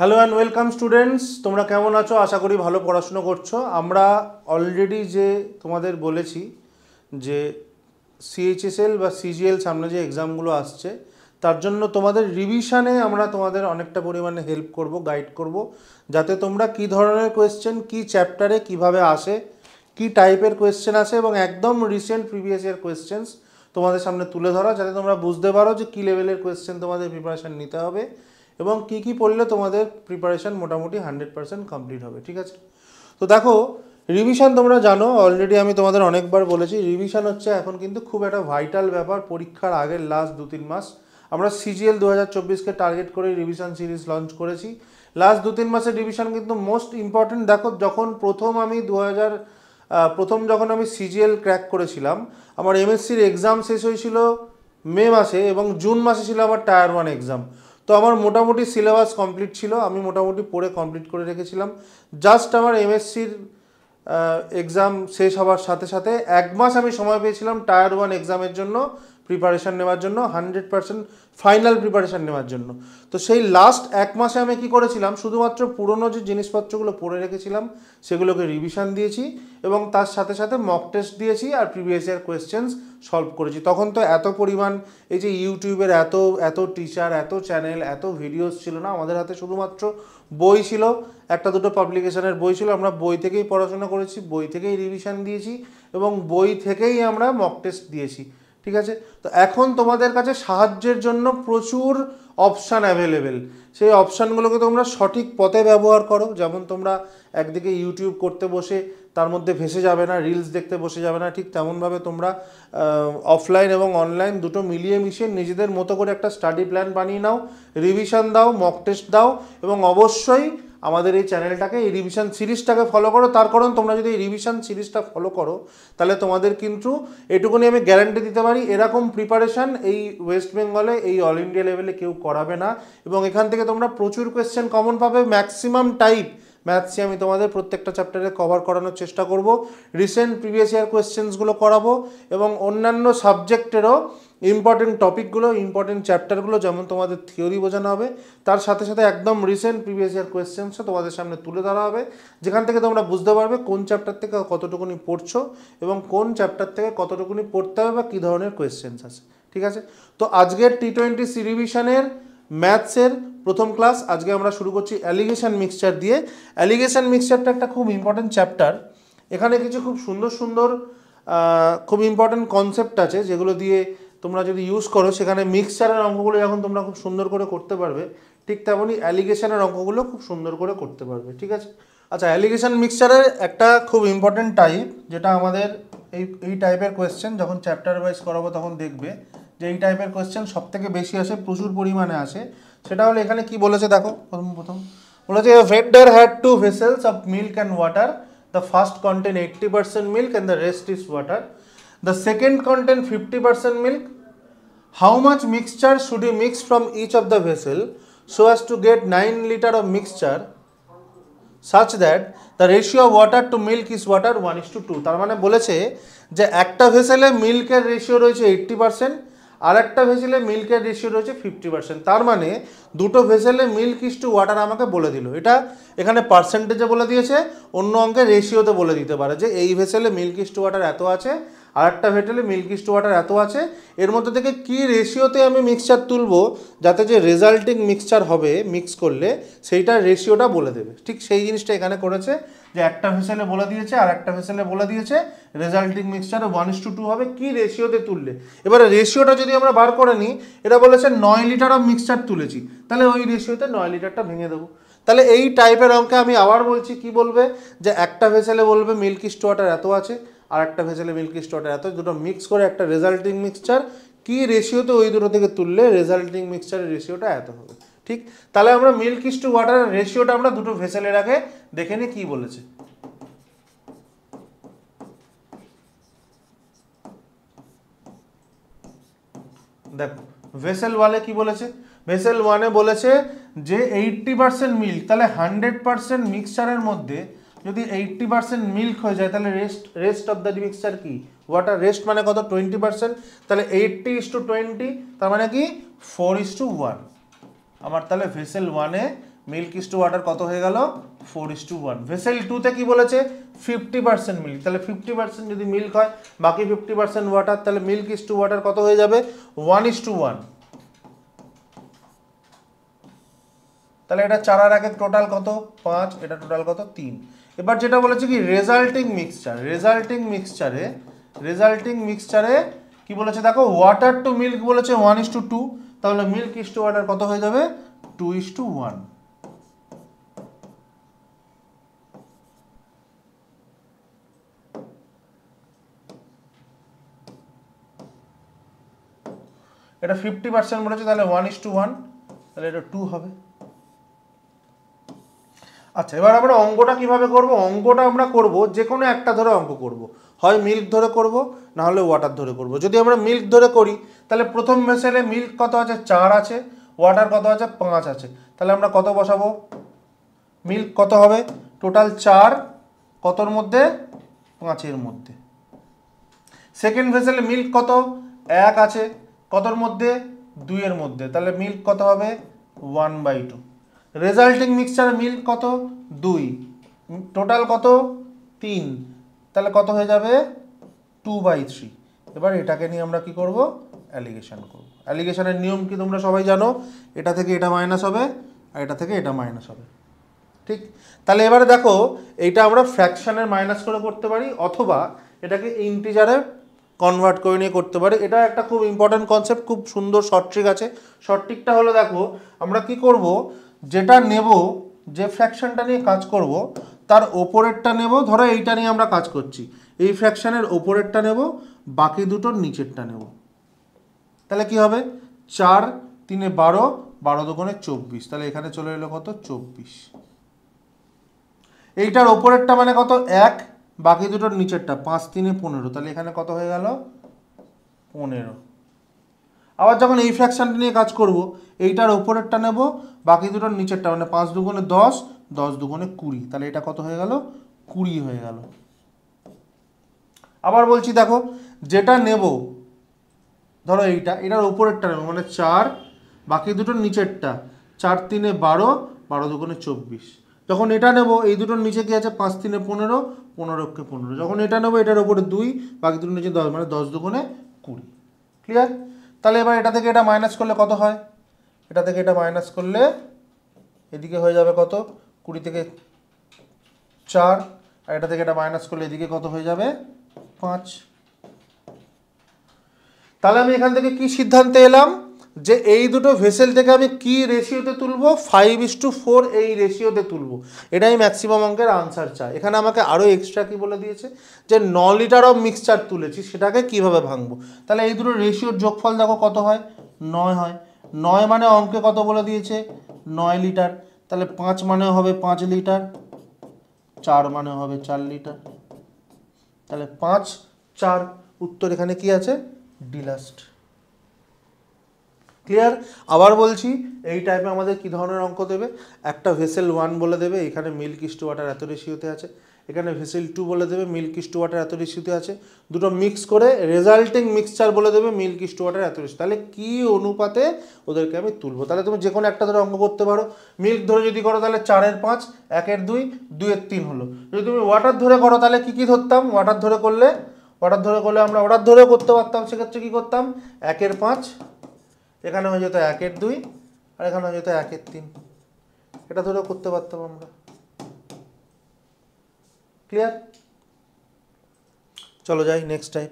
Hello and welcome students তোমরা কেমন আছো আশা করি ভালো পড়াশুনো করছো আমরা অলরেডি যে তোমাদের বলেছি যে সিএইচএসএল বা সিজিএল সামনে যে এক্সামগুলো আসছে তার জন্য তোমাদের রিভিশনে আমরা তোমাদের অনেকটা পরিমাণে হেল্প করব গাইড করব যাতে তোমরা কি ধরনের কোয়েশ্চেন কি চ্যাপ্টারে কিভাবে আসে কি টাইপের কোয়েশ্চেন আসে এবং একদম রিসেন্ট প্রিভিয়াস ইয়ার কোয়েশ্চেন্স তোমাদের সামনে তুলে ধরা যাতে তোমরা বুঝতে পারো যে কী লেভেলের কোয়েশ্চেন তোমাদের প্রিপারেশান নিতে হবে এবং কি কি পড়লে তোমাদের প্রিপারেশান মোটামুটি হান্ড্রেড পারসেন্ট কমপ্লিট হবে ঠিক আছে তো দেখো রিভিশন তোমরা জানো অলরেডি আমি তোমাদের অনেকবার বলেছি রিভিশন হচ্ছে এখন কিন্তু খুব একটা ভাইটাল ব্যাপার পরীক্ষার আগের লাস্ট দু তিন মাস আমরা সিজিএল দু হাজার চব্বিশকে টার্গেট করে রিভিশন সিরিজ লঞ্চ করেছি লাস্ট দু তিন মাসের রিভিশন কিন্তু মোস্ট ইম্পর্ট্যান্ট দেখো যখন প্রথম আমি দু হাজার প্রথম যখন আমি সিজিএল ক্র্যাক করেছিলাম আমার এমএসসির এক্সাম শেষ হয়েছিল মে মাসে এবং জুন মাসে ছিল আমার টায়ার ওয়ান এক্সাম তো আমার মোটামুটি সিলেবাস কমপ্লিট ছিল আমি মোটামুটি পড়ে কমপ্লিট করে রেখেছিলাম জাস্ট আমার এমএসসির এক্সাম শেষ হওয়ার সাথে সাথে এক মাস আমি সময় পেয়েছিলাম টায়ার ওয়ান এক্সামের জন্য প্রিপারেশান নেওয়ার জন্য হান্ড্রেড পার্সেন্ট ফাইনাল প্রিপারেশান নেওয়ার জন্য তো সেই লাস্ট এক মাসে আমি কি করেছিলাম শুধুমাত্র পুরনো যে জিনিসপত্রগুলো পড়ে রেখেছিলাম সেগুলোকে রিভিশন দিয়েছি এবং তার সাথে সাথে মক টেস্ট দিয়েছি আর প্রিভিয়াস ইয়ার কোয়েশ্চেন্স সলভ করেছি তখন তো এত পরিমাণ এই যে ইউটিউবের এত এত টিচার এত চ্যানেল এত ভিডিওস ছিল না আমাদের হাতে শুধুমাত্র বই ছিল একটা দুটো পাবলিকেশনের বই ছিল আমরা বই থেকেই পড়াশোনা করেছি বই থেকেই রিভিশন দিয়েছি এবং বই থেকেই আমরা মক টেস্ট দিয়েছি ঠিক আছে তো এখন তোমাদের কাছে সাহায্যের জন্য প্রচুর অপশান অ্যাভেলেবেল সেই অপশানগুলোকে তোমরা সঠিক পথে ব্যবহার করো যেমন তোমরা একদিকে ইউটিউব করতে বসে তার মধ্যে ভেসে যাবে না রিলস দেখতে বসে যাবে না ঠিক তেমনভাবে তোমরা অফলাইন এবং অনলাইন দুটো মিলিয়ে মিশিয়ে নিজেদের মতো করে একটা স্টাডি প্ল্যান বানিয়ে নাও রিভিশন দাও মক টেস্ট দাও এবং অবশ্যই আমাদের এই চ্যানেলটাকে এই রিভিশন সিরিজটাকে ফলো করো তার কারণ তোমরা যদি এই রিভিশন সিরিজটা ফলো করো তাহলে তোমাদের কিন্তু এটুকুনি আমি গ্যারান্টি দিতে পারি এরকম প্রিপারেশান এই ওয়েস্ট বেঙ্গলে এই অল ইন্ডিয়া লেভেলে কেউ করাবে না এবং এখান থেকে তোমরা প্রচুর কোয়েশ্চেন কমন পাবে ম্যাক্সিমাম টাইপ ম্যাথসই আমি তোমাদের প্রত্যেকটা চ্যাপ্টারে কভার করানোর চেষ্টা করব রিসেন্ট প্রিভিয়াস ইয়ার কোয়েশ্চেন্সগুলো করাবো এবং অন্যান্য সাবজেক্টেরও ইম্পর্টেন্ট টপিকগুলো ইম্পর্টেন্ট চ্যাপ্টারগুলো যেমন তোমাদের থিওরি বোঝানো হবে তার সাথে সাথে একদম রিসেন্ট প্রিভিয়াস ইয়ার কোয়েশ্চেন্সও তোমাদের সামনে তুলে ধরা হবে যেখান থেকে তোমরা বুঝতে পারবে কোন চ্যাপ্টার থেকে কতটুকুনি পড়ছো এবং কোন চ্যাপ্টার থেকে কতটুকুনি পড়তে হবে বা কী ধরনের কোয়েশ্চেন্স আছে ঠিক আছে তো আজকের টি টোয়েন্টি সি রিভিশনের ম্যাথসের প্রথম ক্লাস আজকে আমরা শুরু করছি অ্যালিগেশন মিক্সচার দিয়ে অ্যালিগেশন মিক্সচারটা একটা খুব ইম্পর্ট্যান্ট চ্যাপ্টার এখানে কিছু খুব সুন্দর সুন্দর খুব ইম্পর্ট্যান্ট কনসেপ্ট আছে যেগুলো দিয়ে তোমরা যদি ইউজ করো সেখানে মিক্সচারের অঙ্কগুলো যখন তোমরা খুব সুন্দর করে করতে পারবে ঠিক তেমনই অ্যালিগেশনের অঙ্কগুলো খুব সুন্দর করে করতে পারবে ঠিক আছে আচ্ছা অ্যালিগেশন মিক্সচারের একটা খুব ইম্পর্টেন্ট টাইপ যেটা আমাদের এই এই টাইপের কোয়েশ্চেন যখন চ্যাপ্টার ওয়াইজ করাবো তখন দেখবে যে এই টাইপের কোয়েশ্চেন সবথেকে বেশি আসে প্রচুর পরিমাণে আসে সেটা হলো এখানে কি বলেছে দেখো প্রথম প্রথম বলেছে vendor had two vessels of milk and water the first contain eighty percent milk and the rest is water The second contain 50% milk. How much mixture should you mix from each of the vessel so as to get 9 liter of mixture such that the ratio of water to milk is water 1 is to 2. তার মানে বলেছে যে একটা ভেসেলে মিল্কের ratio রয়েছে eighty percent আর একটা ভেসেলে মিল্কের রেশিও রয়েছে ফিফটি পার্সেন্ট তার মানে দুটো ভেসেলে মিল্ক ইস টু ওয়াটার আমাকে বলে দিল এটা এখানে পার্সেন্টেজে বলে দিয়েছে অন্য অঙ্কে রেশিওতে বলে দিতে পারে যে এই ভেসেলে মিল্ক ইস টু ওয়াটার এত আছে আর একটা ভেটেলে মিল্কিস্ট ওয়াটার এত আছে এর মধ্যে থেকে কি রেশিওতে আমি মিক্সচার তুলবো যাতে যে রেজাল্টিং মিক্সচার হবে মিক্স করলে সেইটার রেশিওটা বলে দেবে ঠিক সেই জিনিসটা এখানে করেছে যে একটা ভেসেলে বলে দিয়েছে আর একটা ভেসেলে বলে দিয়েছে resulting mixture one is to two হবে কী রেশিওতে তুললে এবারে রেশিওটা যদি আমরা বার করে নিই এটা বলেছে নয় লিটার অফ মিক্সচার তুলেছি তাহলে ওই রেশিওতে নয় লিটারটা ভেঙে দেবো তাহলে এই টাইপের অঙ্কে আমি আবার বলছি কি বলবে যে একটা ভেসেলে বলবে মিল্কি স্টোয়াটার এত আছে আর একটা ভেসেলে মিল্কি স্টটা এত দুটো মিক্স করে একটা রেজাল্টিং মিক্সচার কী রেশিওতে ওই দুটো থেকে তুললে রেজাল্টিং মিক্সচারের রেশিওটা এত হবে ঠিক তাহলে আমরা মিল্ক টু ওয়াটারের রেশিওটা আমরা দুটো ভেসেলের আগে দেখে নিই কী বলেছে দেখো ভেসেল ওয়ালে কি বলেছে ভেসেল ওয়ানে বলেছে যে এইটটি পার্সেন্ট মিল্ক তাহলে হান্ড্রেড পার্সেন্ট মিক্সচারের মধ্যে যদি এইটটি পার্সেন্ট মিল্ক হয়ে যায় তাহলে rest rest of the mixture কি ওয়াটার রেস্ট মানে কত টোয়েন্টি পার্সেন্ট তাহলে এইটটি ইস টু টোয়েন্টি তার মানে কি ফোর ইস টু ওয়ান আমার তাহলে ভেসেল ওয়ানে মিল্ক ইস টু ওয়াটার কত হয়ে গেল four is to one vessel টুতে কী বলেছে ফিফটি পার্সেন্ট মিল্ক তাহলে ফিফটি পার্সেন্ট যদি মিল্ক হয় বাকি ফিফটি পার্সেন্ট ওয়াটার তাহলে মিল্ক ইস টু ওয়াটার কত হয়ে যাবে ওয়ান ইস টু ওয়ান তাহলে এটা চারার আগে টোটাল কত পাঁচ এটা টোটাল কত তিন এবার যেটা বলেছে কি রেজাল্টিং মিক্সচার রেজাল্টিং মিক্সচারে রেজাল্টিং মিক্সচারে কি বলেছে দেখো ওয়াটার টু মিল্ক বলেছে ওয়ান ইস টু টু তাহলে মিল্ক ইস টু ওয়াটার কত হয়ে যাবে টু ইস টু ওয়ান এটা ফিফটি পার্সেন্ট বলেছে তাহলে ওয়ান ইস টু ওয়ান তাহলে এটা টু হবে আচ্ছা এবার আমরা অঙ্কটা কিভাবে করব অঙ্কটা আমরা করব যে কোনো একটা ধরে অঙ্ক করব। হয় মিল্ক ধরে করব না হলে ওয়াটার ধরে করব। যদি আমরা মিল্ক ধরে করি তাহলে প্রথম ভেসেলে মিল্ক কত আছে চার আছে ওয়াটার কত আছে পাঁচ আছে তাহলে আমরা কত বসাবো মিল্ক কত হবে টোটাল চার কতর মধ্যে পাঁচের মধ্যে সেকেন্ড ভেসেলে মিল্ক কত এক আছে কতর মধ্যে দুইয়ের মধ্যে তাহলে মিল্ক কত হবে one by two resulting mixture milk কত দুই টোটাল কত তিন তাহলে কত হয়ে যাবে টু বাই থ্রি এবার এটাকে নিয়ে আমরা কি করব অ্যালিগেশন করব অ্যালিগেশানের নিয়ম কি তোমরা সবাই জানো এটা থেকে এটা মাইনাস হবে আর এটা থেকে এটা মাইনাস হবে ঠিক তাহলে এবারে দেখো এইটা আমরা ফ্র্যাকশানের মাইনাস করে করতে পারি অথবা এটাকে ইন্টিজারে কনভার্ট করে নিয়ে করতে পারি এটা একটা খুব ইম্পর্ট্যান্ট কনসেপ্ট খুব সুন্দর শর্ট ট্রিক আছে শর্ট ট্রিকটা হলো দেখো আমরা কি করব যেটা নেব যে ফ্র্যাকশানটা নিয়ে কাজ করব তার ওপরেরটা নেব ধরো এইটা নিয়ে আমরা কাজ করছি এই ফ্র্যাকশানের ওপরেরটা নেব বাকি দুটোর নিচেরটা নেব তাহলে কি হবে চার তিনে বারো বারো দোকানে চব্বিশ তাহলে এখানে চলে এলো কত চব্বিশ এইটার ওপরেরটা মানে কত এক বাকি দুটোর নিচেরটা পাঁচ তিনে পনেরো তাহলে এখানে কত হয়ে গেল পনেরো আবার যখন এই ফ্র্যাকশানটা নিয়ে কাজ করব এইটার ওপরেরটা নেব বাকি দুটোর নিচেরটা মানে পাঁচ দুগুণে দশ দশ দুগুণে কুড়ি তাহলে এটা কত হয়ে গেল কুড়ি হয়ে গেল আবার বলছি দেখো যেটা নেব ধরো এইটা এটার ওপরেরটা নেব মানে চার বাকি দুটোর নিচেরটা চার তিনে বারো বারো দুগুণে চব্বিশ যখন এটা নেব এই দুটোর নিচে কি আছে পাঁচ তিনে পনেরো পনেরোকে পনেরো যখন এটা নেব এটার ওপরে দুই বাকি দুটোর নিচে দশ মানে দশ দুগুণে কুড়ি ক্লিয়ার তাহলে এবার এটা থেকে এটা মাইনাস করলে কত হয় এটা থেকে এটা মাইনাস করলে এদিকে হয়ে যাবে কত কুড়ি থেকে চার আর এটা থেকে এটা মাইনাস করলে এদিকে কত হয়ে যাবে পাঁচ তাহলে আমি এখান থেকে কি সিদ্ধান্তে এলাম যে এই দুটো ভেসেল থেকে আমি কি রেশিওতে তুলবো ফাইভ ইস টু ফোর এই রেশিওতে তুলবো এটাই ম্যাক্সিমাম অঙ্কের আনসার চাই এখানে আমাকে আরও এক্সট্রা কি বলে দিয়েছে যে ন লিটার অফ মিক্সচার তুলেছি সেটাকে কিভাবে ভাঙবো তাহলে এই দুটো রেশিওর যোগফল দেখো কত হয় নয় হয় নয় মানে অঙ্কে কত বলে দিয়েছে নয় লিটার তাহলে পাঁচ মানে হবে পাঁচ লিটার চার মানে হবে চার লিটার তাহলে পাঁচ চার উত্তর এখানে কি আছে ডিলাস্ট ক্লিয়ার আবার বলছি এই টাইপে আমাদের কি ধরনের অঙ্ক দেবে একটা ভেসেল ওয়ান বলে দেবে এখানে মিল্ক ইস্ট ওয়াটার এত রেশিওতে আছে এখানে ভেসেল টু বলে দেবে মিল্ক ইস্ট ওয়াটার এত রেশিওতে আছে দুটো মিক্স করে রেজাল্টিং মিক্সচার বলে দেবে মিল্ক ইস্ট ওয়াটার এত রেশিও তাহলে কী অনুপাতে ওদেরকে আমি তুলবো তাহলে তুমি যে কোনো একটা ধরে অঙ্ক করতে পারো মিল্ক ধরে যদি করো তাহলে চারের পাঁচ একের দুই দুইয়ের তিন হলো যদি তুমি ওয়াটার ধরে করো তাহলে কী কী ধরতাম ওয়াটার ধরে করলে ওয়াটার ধরে করলে আমরা অর্ডার ধরে করতে পারতাম সেক্ষেত্রে কী করতাম একের পাঁচ এখানে হয়ে যেত একের দুই আর এখানে হয়ে যেত একের তিন এটা ধরেও করতে পারতাম আমরা ক্লিয়ার চলো যাই নেক্সট টাইপ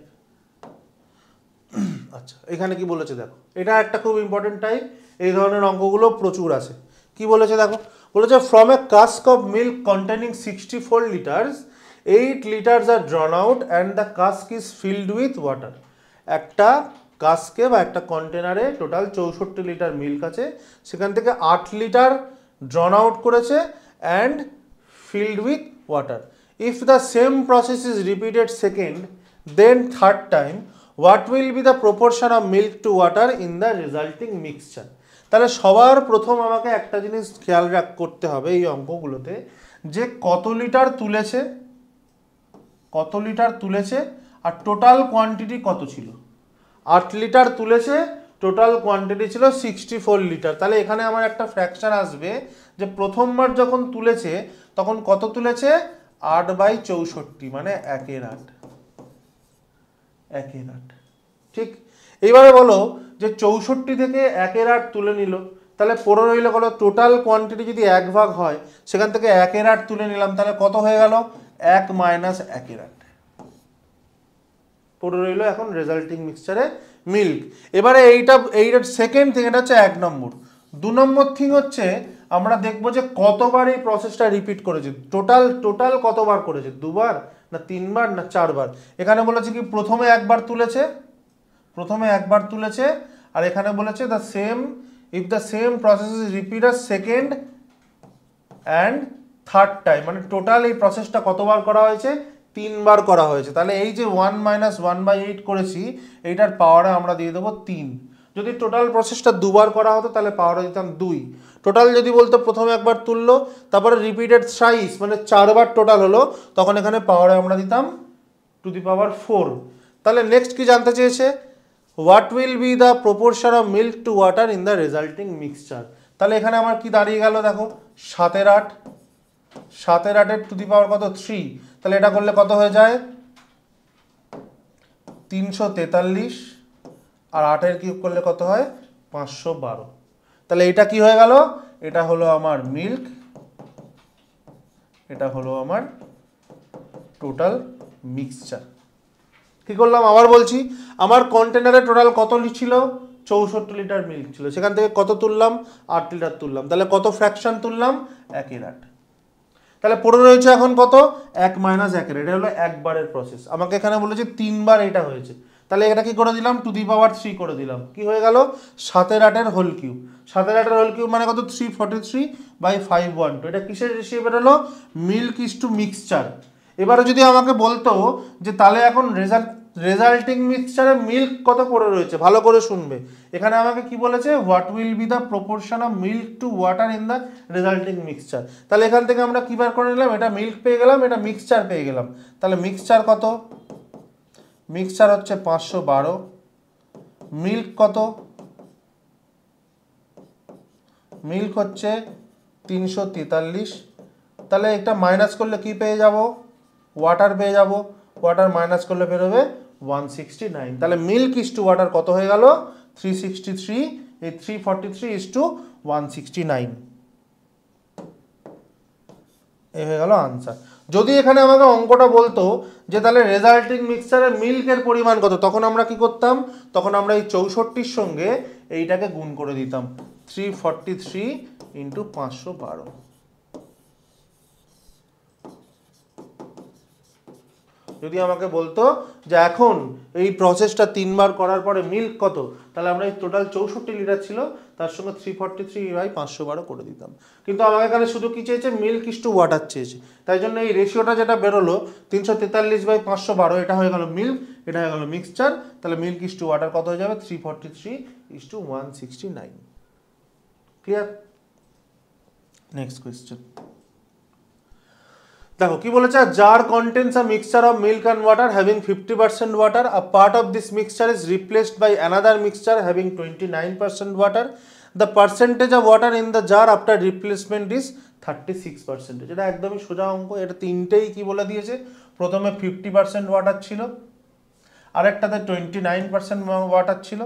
আচ্ছা এখানে কি বলেছে দেখো এটা একটা খুব ইম্পর্টেন্ট টাইপ এই ধরনের অঙ্কগুলো প্রচুর আছে কি বলেছে দেখো বলেছে from a cask of milk containing sixty four litres eight litres are drawn out and the cask is filled with water একটা কাস্কে বা একটা কন্টেনারে টোটাল চৌষট্টি লিটার মিল্ক আছে সেখান থেকে আট লিটার ড্রন আউট করেছে and filled with water if the same process is repeated second then third time what will be the proportion of milk to water in the resulting mixture তাহলে সবার প্রথম আমাকে একটা জিনিস খেয়াল রাখ করতে হবে এই অঙ্কগুলোতে যে কত লিটার তুলেছে কত লিটার তুলেছে আর টোটাল কোয়ান্টিটি কত ছিল আট লিটার তুলেছে টোটাল কোয়ান্টিটি ছিল সিক্সটি ফোর লিটার তাহলে এখানে আমার একটা ফ্র্যাকশান আসবে যে প্রথমবার যখন তুলেছে তখন কত তুলেছে আট বাই চৌষট্টি মানে একের আট একের আট ঠিক এইবারে বলো যে চৌষট্টি থেকে একের আট তুলে নিল তাহলে পড়ে রইল বলো টোটাল কোয়ান্টিটি যদি এক ভাগ হয় সেখান থেকে একের আট তুলে নিলাম তাহলে কত হয়ে গেল এক মাইনাস একের আট পড়ে রইল এখন রেজাল্টিং মিক্সচারে মিল্ক এবারে এইটা এইটা সেকেন্ড থিং এটা হচ্ছে এক নম্বর দু নম্বর থিং হচ্ছে আমরা দেখবো যে কতবার এই প্রসেসটা রিপিট করেছে টোটাল টোটাল কতবার করেছে দুবার না তিনবার না চারবার এখানে বলেছে কি প্রথমে একবার তুলেছে প্রথমে একবার তুলেছে আর এখানে বলেছে the same if the same process is আর সেকেন্ড অ্যান্ড থার্ড টাইম মানে টোটাল এই প্রসেসটা কতবার করা হয়েছে তিনবার করা হয়েছে তাহলে এই যে one minus one by eight করেছি এইটার পাওয়ারে আমরা দিয়ে দেবো তিন যদি টোটাল প্রসেসটা দুবার করা হতো তাহলে পাওয়ারে দিতাম দুই টোটাল যদি বলতো প্রথমে একবার তুললো তারপরে রিপিটেড সাইজ মানে চারবার টোটাল হলো তখন এখানে পাওয়ারে আমরা দিতাম টু দি পাওয়ার ফোর তাহলে নেক্সট কি জানতে চেয়েছে what will be the proportion of milk to water in the resulting mixture তাহলে এখানে আমার কি দাঁড়িয়ে গেল দেখো সাতের আট সাতের আটের টু দি পাওয়ার কত থ্রি তাহলে এটা করলে কত হয়ে যায় তিনশো তেতাল্লিশ আর আটের কিউব করলে কত হয় পাঁচশো বারো তাহলে এটা কি হয়ে গেল এটা হলো আমার মিল্ক এটা হলো আমার টোটাল মিক্সচার কী করলাম আবার বলছি আমার কন্টেনারে টোটাল কত ছিল চৌষট্টি লিটার মিল্ক ছিল সেখান থেকে কত তুললাম আট লিটার তুললাম তাহলে কত ফ্র্যাকশান তুললাম একই রাট তাহলে পড়ে রয়েছে এখন কত এক মাইনাস একের এটা হলো একবারের প্রসেস আমাকে এখানে বলেছে তিনবার এটা হয়েছে তাহলে এটা কি করে দিলাম টু দি পাওয়ার থ্রি করে দিলাম কি হয়ে গেল সাতের আটের হোল কিউ সাতের আটের হোল কিউ মানে কত three forty three by five one two এটা কিসের রেশিও বেরোলো মিল্ক ইস টু মিক্সচার এবারে যদি আমাকে বলতো যে তাহলে এখন রেজাল্ট রেজাল্টিং মিক্সচারে মিল্ক কত পড়ে রয়েছে ভালো করে শুনবে এখানে আমাকে কি বলেছে what will be the proportion of milk to water in the resulting mixture তাহলে এখান থেকে আমরা কী বার করে নিলাম এটা মিল্ক পেয়ে গেলাম এটা মিক্সচার পেয়ে গেলাম তাহলে মিক্সচার কত মিক্সচার হচ্ছে পাঁচশো বারো মিল্ক কত মিল্ক হচ্ছে তিনশো তেতাল্লিশ তাহলে এটা মাইনাস করলে কি পেয়ে যাব ওয়াটার পেয়ে যাব ওয়াটার মাইনাস করলে বেরোবে ওয়ান সিক্সটি নাইন তাহলে মিল্ক ইস টু ওয়াটার কত হয়ে গেল থ্রি সিক্সটি থ্রি এই three forty three is to one sixty nine এই হয়ে গেল আনসার যদি এখানে আমাকে অঙ্কটা বলতো যে তাহলে রেজাল্টিং মিক্সারে মিল্কের পরিমাণ কত তখন আমরা কি করতাম তখন আমরা এই চৌষট্টির সঙ্গে এইটাকে গুণ করে দিতাম থ্রি 512 থ্রি ইন্টু পাঁচশো বারো যদি আমাকে বলতো যে এখন এই প্রসেসটা তিনবার করার পরে মিল্ক কত তাহলে আমরা এই টোটাল চৌষট্টি লিটার ছিল তার সঙ্গে থ্রি ফর্টি থ্রি বাই পাঁচশো বারো করে দিতাম কিন্তু আমাকে এখানে শুধু কী চেয়েছে মিল্ক ইস্টু ওয়াটার চেয়েছে তাই জন্য এই রেশিওটা যেটা বেরোলো তিনশো তেতাল্লিশ বাই পাঁচশো বারো এটা হয়ে গেল মিল্ক এটা হয়ে গেল মিক্সচার তাহলে মিল্ক ইস্টু ওয়াটার কত হয়ে যাবে three forty three is to one sixty nine clear next question দেখো কি বলেছে jar contents a mixture of milk and water having fifty percent water a part of this mixture is replaced by another mixture having twenty nine percent water the percentage of water in the jar after replacement is thirty six percentage এটা একদমই সোজা অঙ্ক এটা তিনটেই কি বলে দিয়েছে প্রথমে ফিফটি পার্সেন্ট ওয়াটার ছিল আরেকটাতে টোয়েন্টি নাইন পার্সেন্ট ওয়াটার ছিল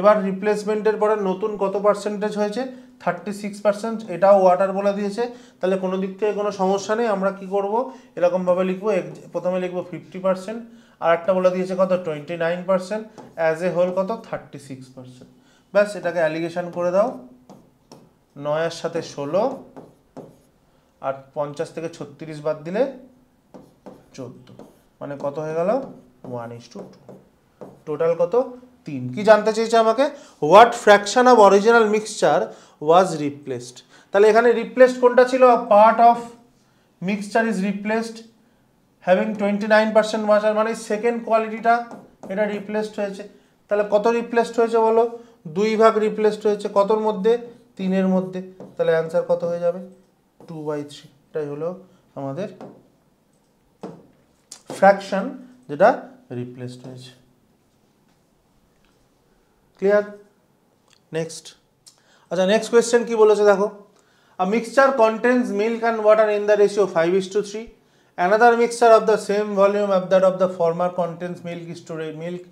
এবার রিপ্লেসমেন্টের পরে নতুন কত পার্সেন্টেজ হয়েছে থার্টি সিক্স পার্সেন্ট এটাও ওয়াটার বলে দিয়েছে তাহলে কোনো দিক থেকে কোনো সমস্যা নেই আমরা কি করব এরকমভাবে লিখবো প্রথমে লিখবো ফিফটি পার্সেন্ট আর একটা বলে দিয়েছে কত twenty nine percent as a whole কত থার্টি সিক্স পার্সেন্ট ব্যাস এটাকে অ্যালিগেশন করে দাও নয়ের সাথে ষোলো আর পঞ্চাশ থেকে ছত্রিশ বাদ দিলে চোদ্দো মানে কত হয়ে গেল ওয়ান ইস টু টোটাল কত তিন কি জানতে চেয়েছে আমাকে what fraction of original mixture was replaced তাহলে এখানে রিপ্লেসড কোনটা ছিল part of mixture is replaced having twenty nine percent মাসার মানে সেকেন্ড কোয়ালিটিটা এটা রিপ্লেসড হয়েছে তাহলে কত রিপ্লেসড হয়েছে বলো দুই ভাগ রিপ্লেসড হয়েছে কতর মধ্যে তিনের মধ্যে তাহলে অ্যান্সার কত হয়ে যাবে টু বাই থ্রি এটাই হলো আমাদের ফ্র্যাকশন যেটা রিপ্লেসড হয়েছে ক্লিয়ার নেক্সট আচ্ছা নেক্সট কোয়েশ্চেন কি বলেছে দেখো a mixture contains milk and water in the ratio five is to three another mixture of the same volume of that of the former contains milk is to milk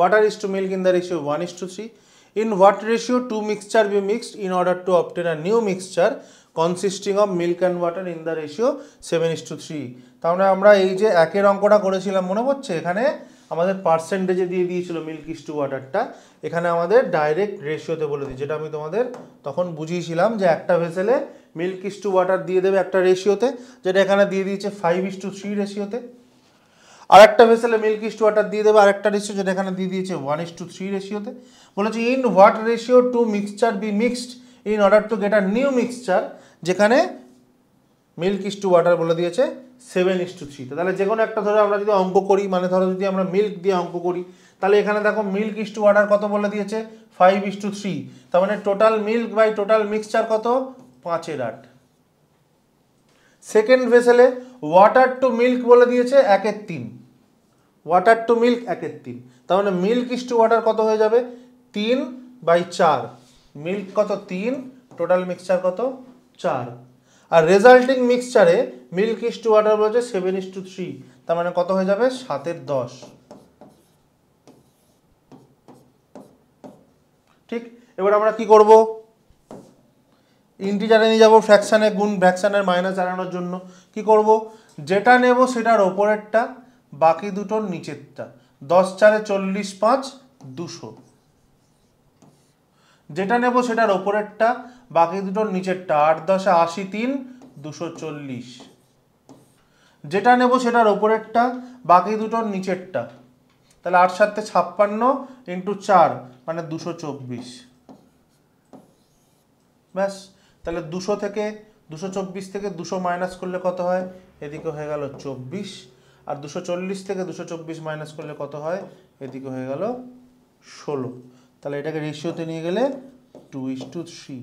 water is to milk in the ratio 1 is to 3. In what ratio two mixture be mixed in order to obtain a new mixture consisting of milk and water in the ratio 7 is to 3. তাহলে আমরা এই যে একের অঙ্কটা করেছিলাম মনে পড়ছে এখানে আমাদের পার্সেন্টেজে দিয়ে দিয়েছিল মিল্ক ইস্টু ওয়াটারটা এখানে আমাদের ডাইরেক্ট রেশিওতে বলে দিই যেটা আমি তোমাদের তখন বুঝিয়েছিলাম যে একটা ভেসেলে মিল্ক ইস্টু ওয়াটার দিয়ে দেবে একটা রেশিওতে যেটা এখানে দিয়ে দিয়েছে ফাইভ ইস টু থ্রি রেশিওতে আর একটা ভেসেলে মিল্ক ইস্টু ওয়াটার দিয়ে দেবে আর একটা রেশিও যেটা এখানে দিয়ে দিয়েছে ওয়ান ইস টু থ্রি রেশিওতে বলেছে in what ratio two mixtures be mixed in order to get a new mixture যেখানে মিল্ক ইস্টু ওয়াটার বলে দিয়েছে সেভেন ইস টু থ্রিতে তাহলে যে কোনো একটা ধরো আমরা যদি অঙ্ক করি মানে ধরো যদি আমরা মিল্ক দিয়ে অঙ্ক করি তাহলে এখানে দেখো মিল্ক ইস টু ওয়াটার কত বলে দিয়েছে ফাইভ ইস টু থ্রি তার মানে total milk by total mixture কত পাঁচের আট সেকেন্ড ভেসেলে ওয়াটার টু মিল্ক বলে দিয়েছে একের তিন ওয়াটার টু মিল্ক একের তিন তার মানে মিল্ক ইস টু ওয়াটার কত হয়ে যাবে তিন বাই চার মিল্ক কত তিন টোটাল মিক্সচার কত চার আর রেজাল্টিং মিক্সচারে মিল্ক ইস টু ওয়াটার বলছে সেভেন ইস টু থ্রি তার মানে কত হয়ে যাবে সাতের দশ ঠিক এবার আমরা কি করব ইন্টিজারে নিয়ে যাবো ফ্র্যাকশানে গুণ ফ্র্যাকশানের মাইনাস জানানোর জন্য কি করব যেটা নেব সেটার ওপরেরটা বাকি দুটোর নিচেরটা দশ চারে চল্লিশ পাঁচ দুশো যেটা নেব সেটার ওপরেরটা বাকি দুটোর নিচেরটা আট দশে আশি তিন দুশো চল্লিশ যেটা নেব সেটার ওপরেরটা বাকি দুটোর নিচেরটা তাহলে আট সাতে ছাপ্পান্ন ইন্টু চার মানে দুশো চব্বিশ ব্যাস তাহলে দুশো থেকে দুশো চব্বিশ থেকে দুশো মাইনাস করলে কত হয় এদিকে হয়ে গেল চব্বিশ আর দুশো চল্লিশ থেকে দুশো চব্বিশ মাইনাস করলে কত হয় এদিকে হয়ে গেল ষোলো তাহলে এটাকে রেশিওতে নিয়ে গেলে টু ইস টু থ্রি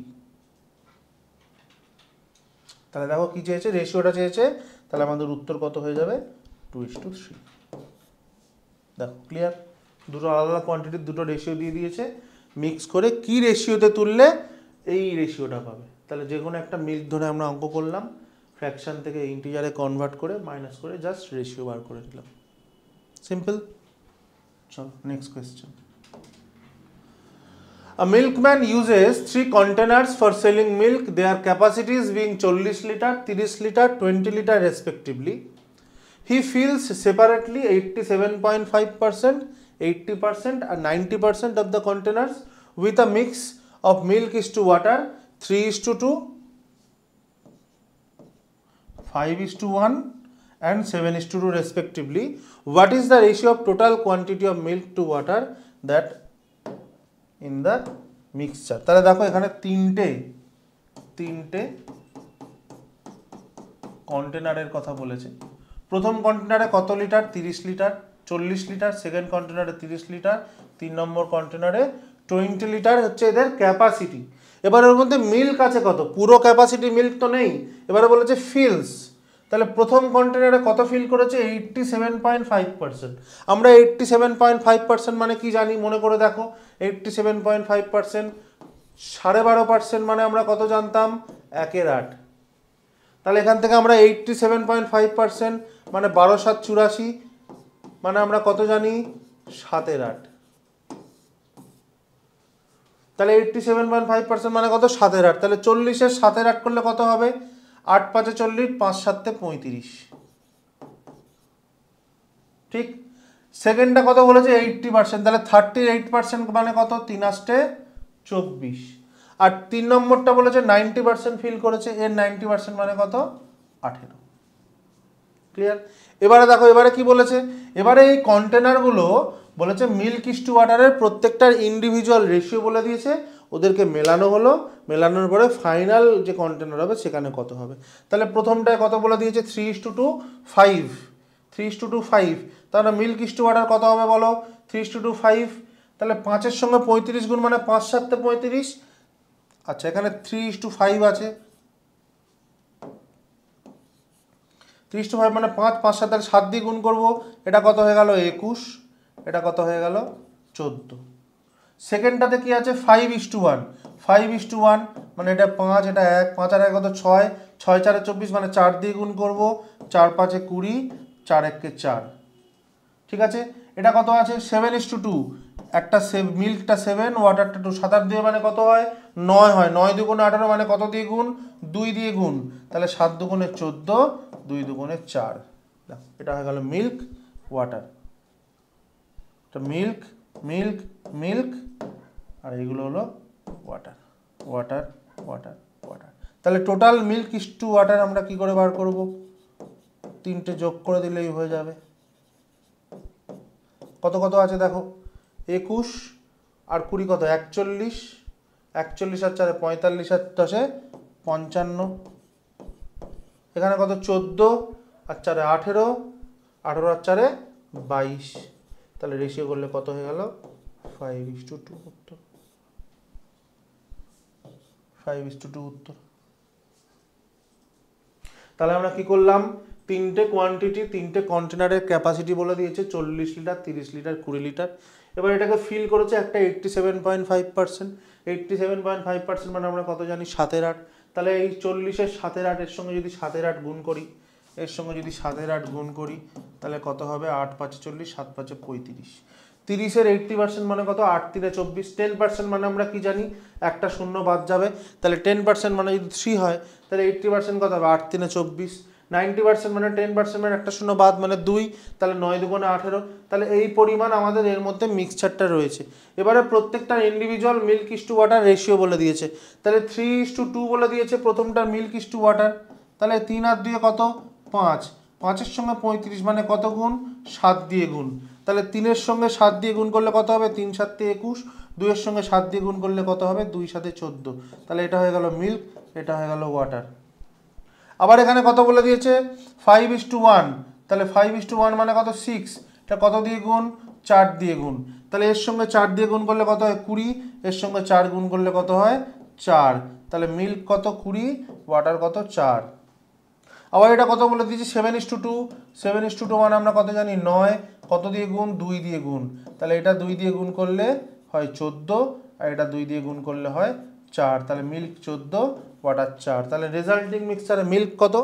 তাহলে দেখো কী চেয়েছে রেশিওটা চেয়েছে তাহলে আমাদের উত্তর কত হয়ে যাবে টু ইস টু থ্রি দেখো ক্লিয়ার দুটো আলাদা কোয়ান্টিটির দুটো রেশিও দিয়ে দিয়েছে মিক্স করে কি রেশিওতে তুললে এই রেশিওটা পাবে তাহলে যে কোনো একটা মিল্ক ধরে আমরা অঙ্ক করলাম ফ্র্যাকশান থেকে ইন্টিজারে কনভার্ট করে মাইনাস করে জাস্ট রেশিও বার করে দিলাম সিম্পল চলো next question A milkman uses three containers for selling milk, their capacities being 40 litre, 30 litre, 20 litre respectively. He fills separately 87.5%, 80% and 90% of the containers with a mix of milk is to water 3 is to 2, 5 is to 1 and 7 is to 2 respectively. What is the ratio of total quantity of milk to water that in the mixture তাহলে দেখো এখানে তিনটে তিনটে কন্টেনারের কথা বলেছে প্রথম কন্টেনারে কত লিটার 30 লিটার চল্লিশ লিটার সেকেন্ড কন্টেনারে 30 লিটার তিন নম্বর কন্টেনারে টোয়েন্টি লিটার হচ্ছে এদের ক্যাপাসিটি এবার ওর মধ্যে মিল্ক আছে কত পুরো ক্যাপাসিটি মিল্ক তো নেই এবারে বলেছে ফিলস তাহলে প্রথম কন্টেনারে কত ফিল করেছে eighty seven point five percent আমরা eighty seven point five percent মানে কি জানি মনে করে দেখো eighty seven point five percent সাড়ে বারো পার্সেন্ট মানে আমরা কত জানতাম একের আট তাহলে এখান থেকে আমরা eighty seven point five percent মানে বারো সাত চুরাশি মানে আমরা কত জানি সাতের আট তাহলে eighty seven point five percent মানে কত সাতের আট তাহলে চল্লিশের সাতের আট করলে কত হবে আট পাঁচে চল্লিশ পাঁচ সাতে পঁয়ত্রিশ ঠিক সেকেন্ডটা কত বলেছে এইটটি পার্সেন্ট তাহলে থার্টি এইট পার্সেন্ট মানে কত তিন আসতে চব্বিশ আর তিন নম্বরটা বলেছে নাইনটি পার্সেন্ট ফিল করেছে এর নাইনটি পার্সেন্ট মানে কত আঠেরো ক্লিয়ার এবারে দেখো এবারে কি বলেছে এবারে এই কন্টেনারগুলো বলেছে মিল্ক ইস ওয়াটারের প্রত্যেকটার ইন্ডিভিজুয়াল রেশিও বলে দিয়েছে ওদেরকে মেলানো হলো মেলানোর পরে ফাইনাল যে কন্টেনার হবে সেখানে কত হবে তাহলে প্রথমটায় কত বলে দিয়েছে three is to two five three is to two five তাহলে মিল্ক ইস্টু টু ওয়াটার কত হবে বলো three is to two five তাহলে পাঁচের সঙ্গে পঁয়ত্রিশ গুণ মানে পাঁচ সাতটা পঁয়ত্রিশ আচ্ছা এখানে থ্রি ইস টু ফাইভ আছে থ্রি ইস টু ফাইভ মানে পাঁচ পাঁচ সাত তাহলে সাত দিয়ে গুণ করবো এটা কত হয়ে গেল একুশ এটা কত হয়ে গেল চোদ্দো সেকেন্ডটাতে কি আছে five is to one five is to one মানে এটা পাঁচ এটা এক পাঁচ আর এক কত ছয় ছয় চারে চব্বিশ মানে চার দিয়ে গুণ করব চার পাঁচে কুড়ি চার এককে চার ঠিক আছে এটা কত আছে seven is to two two সেভ মিল্কটা সেভেন ওয়াটারটা টু সাত আট দিয়ে মানে কত হয় নয় হয় নয় দুগুণে আঠারো মানে কত দিয়ে গুণ দুই দিয়ে গুণ তাহলে সাত দুগুণে চোদ্দো দুই দুগুণে চার এটা হয়ে গেল মিল্ক ওয়াটার এটা মিল্ক মিল্ক মিল্ক আর এগুলো হলো ওয়াটার ওয়াটার ওয়াটার ওয়াটার তাহলে total milk is to water আমরা কি করে বার করব তিনটে যোগ করে দিলেই হয়ে যাবে কত কত আছে দেখো একুশ আর কুড়ি কত একচল্লিশ একচল্লিশ আর চারে পঁয়তাল্লিশ আর দশে পঞ্চান্ন এখানে কত চোদ্দো আর চারে আঠেরো আঠেরো আর চারে বাইশ তাহলে রেশিও করলে কত হয়ে গেল five is to two two five is to two two তাহলে আমরা কি করলাম তিনটে কোয়ান্টিটি তিনটে কন্টেনারের ক্যাপাসিটি বলে দিয়েছে চল্লিশ লিটার তিরিশ লিটার কুড়ি লিটার এবার এটাকে ফিল করেছে একটা eighty seven point five percent eighty seven point five percent মানে আমরা কত জানি সাতের আট তাহলে এই চল্লিশের সাতের আটের সঙ্গে যদি সাতের আট গুণ করি এর সঙ্গে যদি সাতের আট গুণ করি তাহলে কত হবে আট পাঁচে চল্লিশ সাত পাঁচে পঁয়ত্রিশ তিরিশের এইটটি পার্সেন্ট মানে কত আট তিনে চব্বিশ টেন পার্সেন্ট মানে আমরা কি জানি একটা শূন্য বাদ যাবে তাহলে টেন পার্সেন্ট মানে যদি থ্রি হয় তাহলে এইটটি পার্সেন্ট কত হবে আট তিনে চব্বিশ নাইনটি পার্সেন্ট মানে টেন পার্সেন্ট মানে একটা শূন্য বাদ মানে দুই তাহলে নয় দুগুণে আঠেরো তাহলে এই পরিমাণ আমাদের এর মধ্যে মিক্সচারটা রয়েছে এবারে প্রত্যেকটা individual milk is to water ratio বলে দিয়েছে তাহলে থ্রি ইস টু টু বলে দিয়েছে প্রথমটা মিল্ক ইস টু ওয়াটার তাহলে তিন আর দুয়ে কত পাঁচ পাঁচের সঙ্গে পঁয়ত্রিশ মানে কত গুণ সাত দিয়ে গুণ তাহলে তিনের সঙ্গে সাত দিয়ে গুণ করলে কত হবে তিন সাত সাতে একুশ দুইয়ের সঙ্গে সাত দিয়ে গুণ করলে কত হবে দুই সাথে চোদ্দো তাহলে এটা হয়ে গেল মিল্ক এটা হয়ে গেল ওয়াটার আবার এখানে কত বলে দিয়েছে ফাইভ ইস টু ওয়ান তাহলে ফাইভ ইস টু ওয়ান মানে কত সিক্স এটা কত দিয়ে গুণ চার দিয়ে গুণ তাহলে এর সঙ্গে চার দিয়ে গুণ করলে কত হয় কুড়ি এর সঙ্গে চার গুণ করলে কত হয় চার তাহলে মিল্ক কত কুড়ি ওয়াটার কত চার আবার এটা কত বলে দিয়েছি seven is to two seven is to two মানে আমরা কত জানি নয় কত দিয়ে গুণ দুই দিয়ে গুণ তাহলে এটা দুই দিয়ে গুণ করলে হয় চোদ্দো আর এটা দুই দিয়ে গুণ করলে হয় চার তাহলে মিল্ক চোদ্দো ওয়াটার চার তাহলে রেজাল্টিং মিক্সচারে মিল্ক কত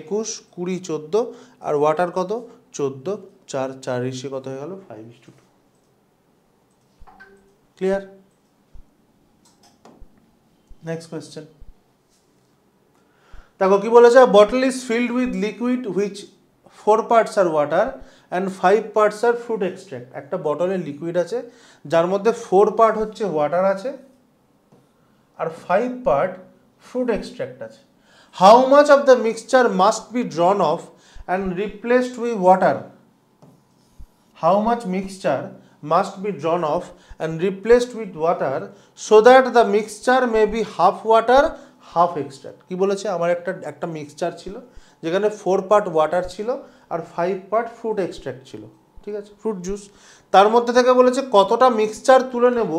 একুশ কুড়ি চোদ্দো আর ওয়াটার কত চোদ্দো চার চার ইসে কত হয়ে গেল five is to two clear next question দেখো কি বলেছে bottle is filled with liquid which four parts are water and five parts are fruit extract একটা বটলে লিকুইড আছে যার মধ্যে ফোর পার্ট হচ্ছে ওয়াটার আছে আর ফাইভ পার্ট ফ্রুট এক্সট্র্যাক্ট আছে how much of the mixture must be drawn off and replaced with water how much mixture must be drawn off and replaced with water so that the mixture may be half water half extract কি বলেছে আমার একটা একটা mixture ছিল যেখানে four part water ছিল আর five part fruit extract ছিল ঠিক আছে ফ্রুট জুস তার মধ্যে থেকে বলেছে কতটা মিক্সচার তুলে নেব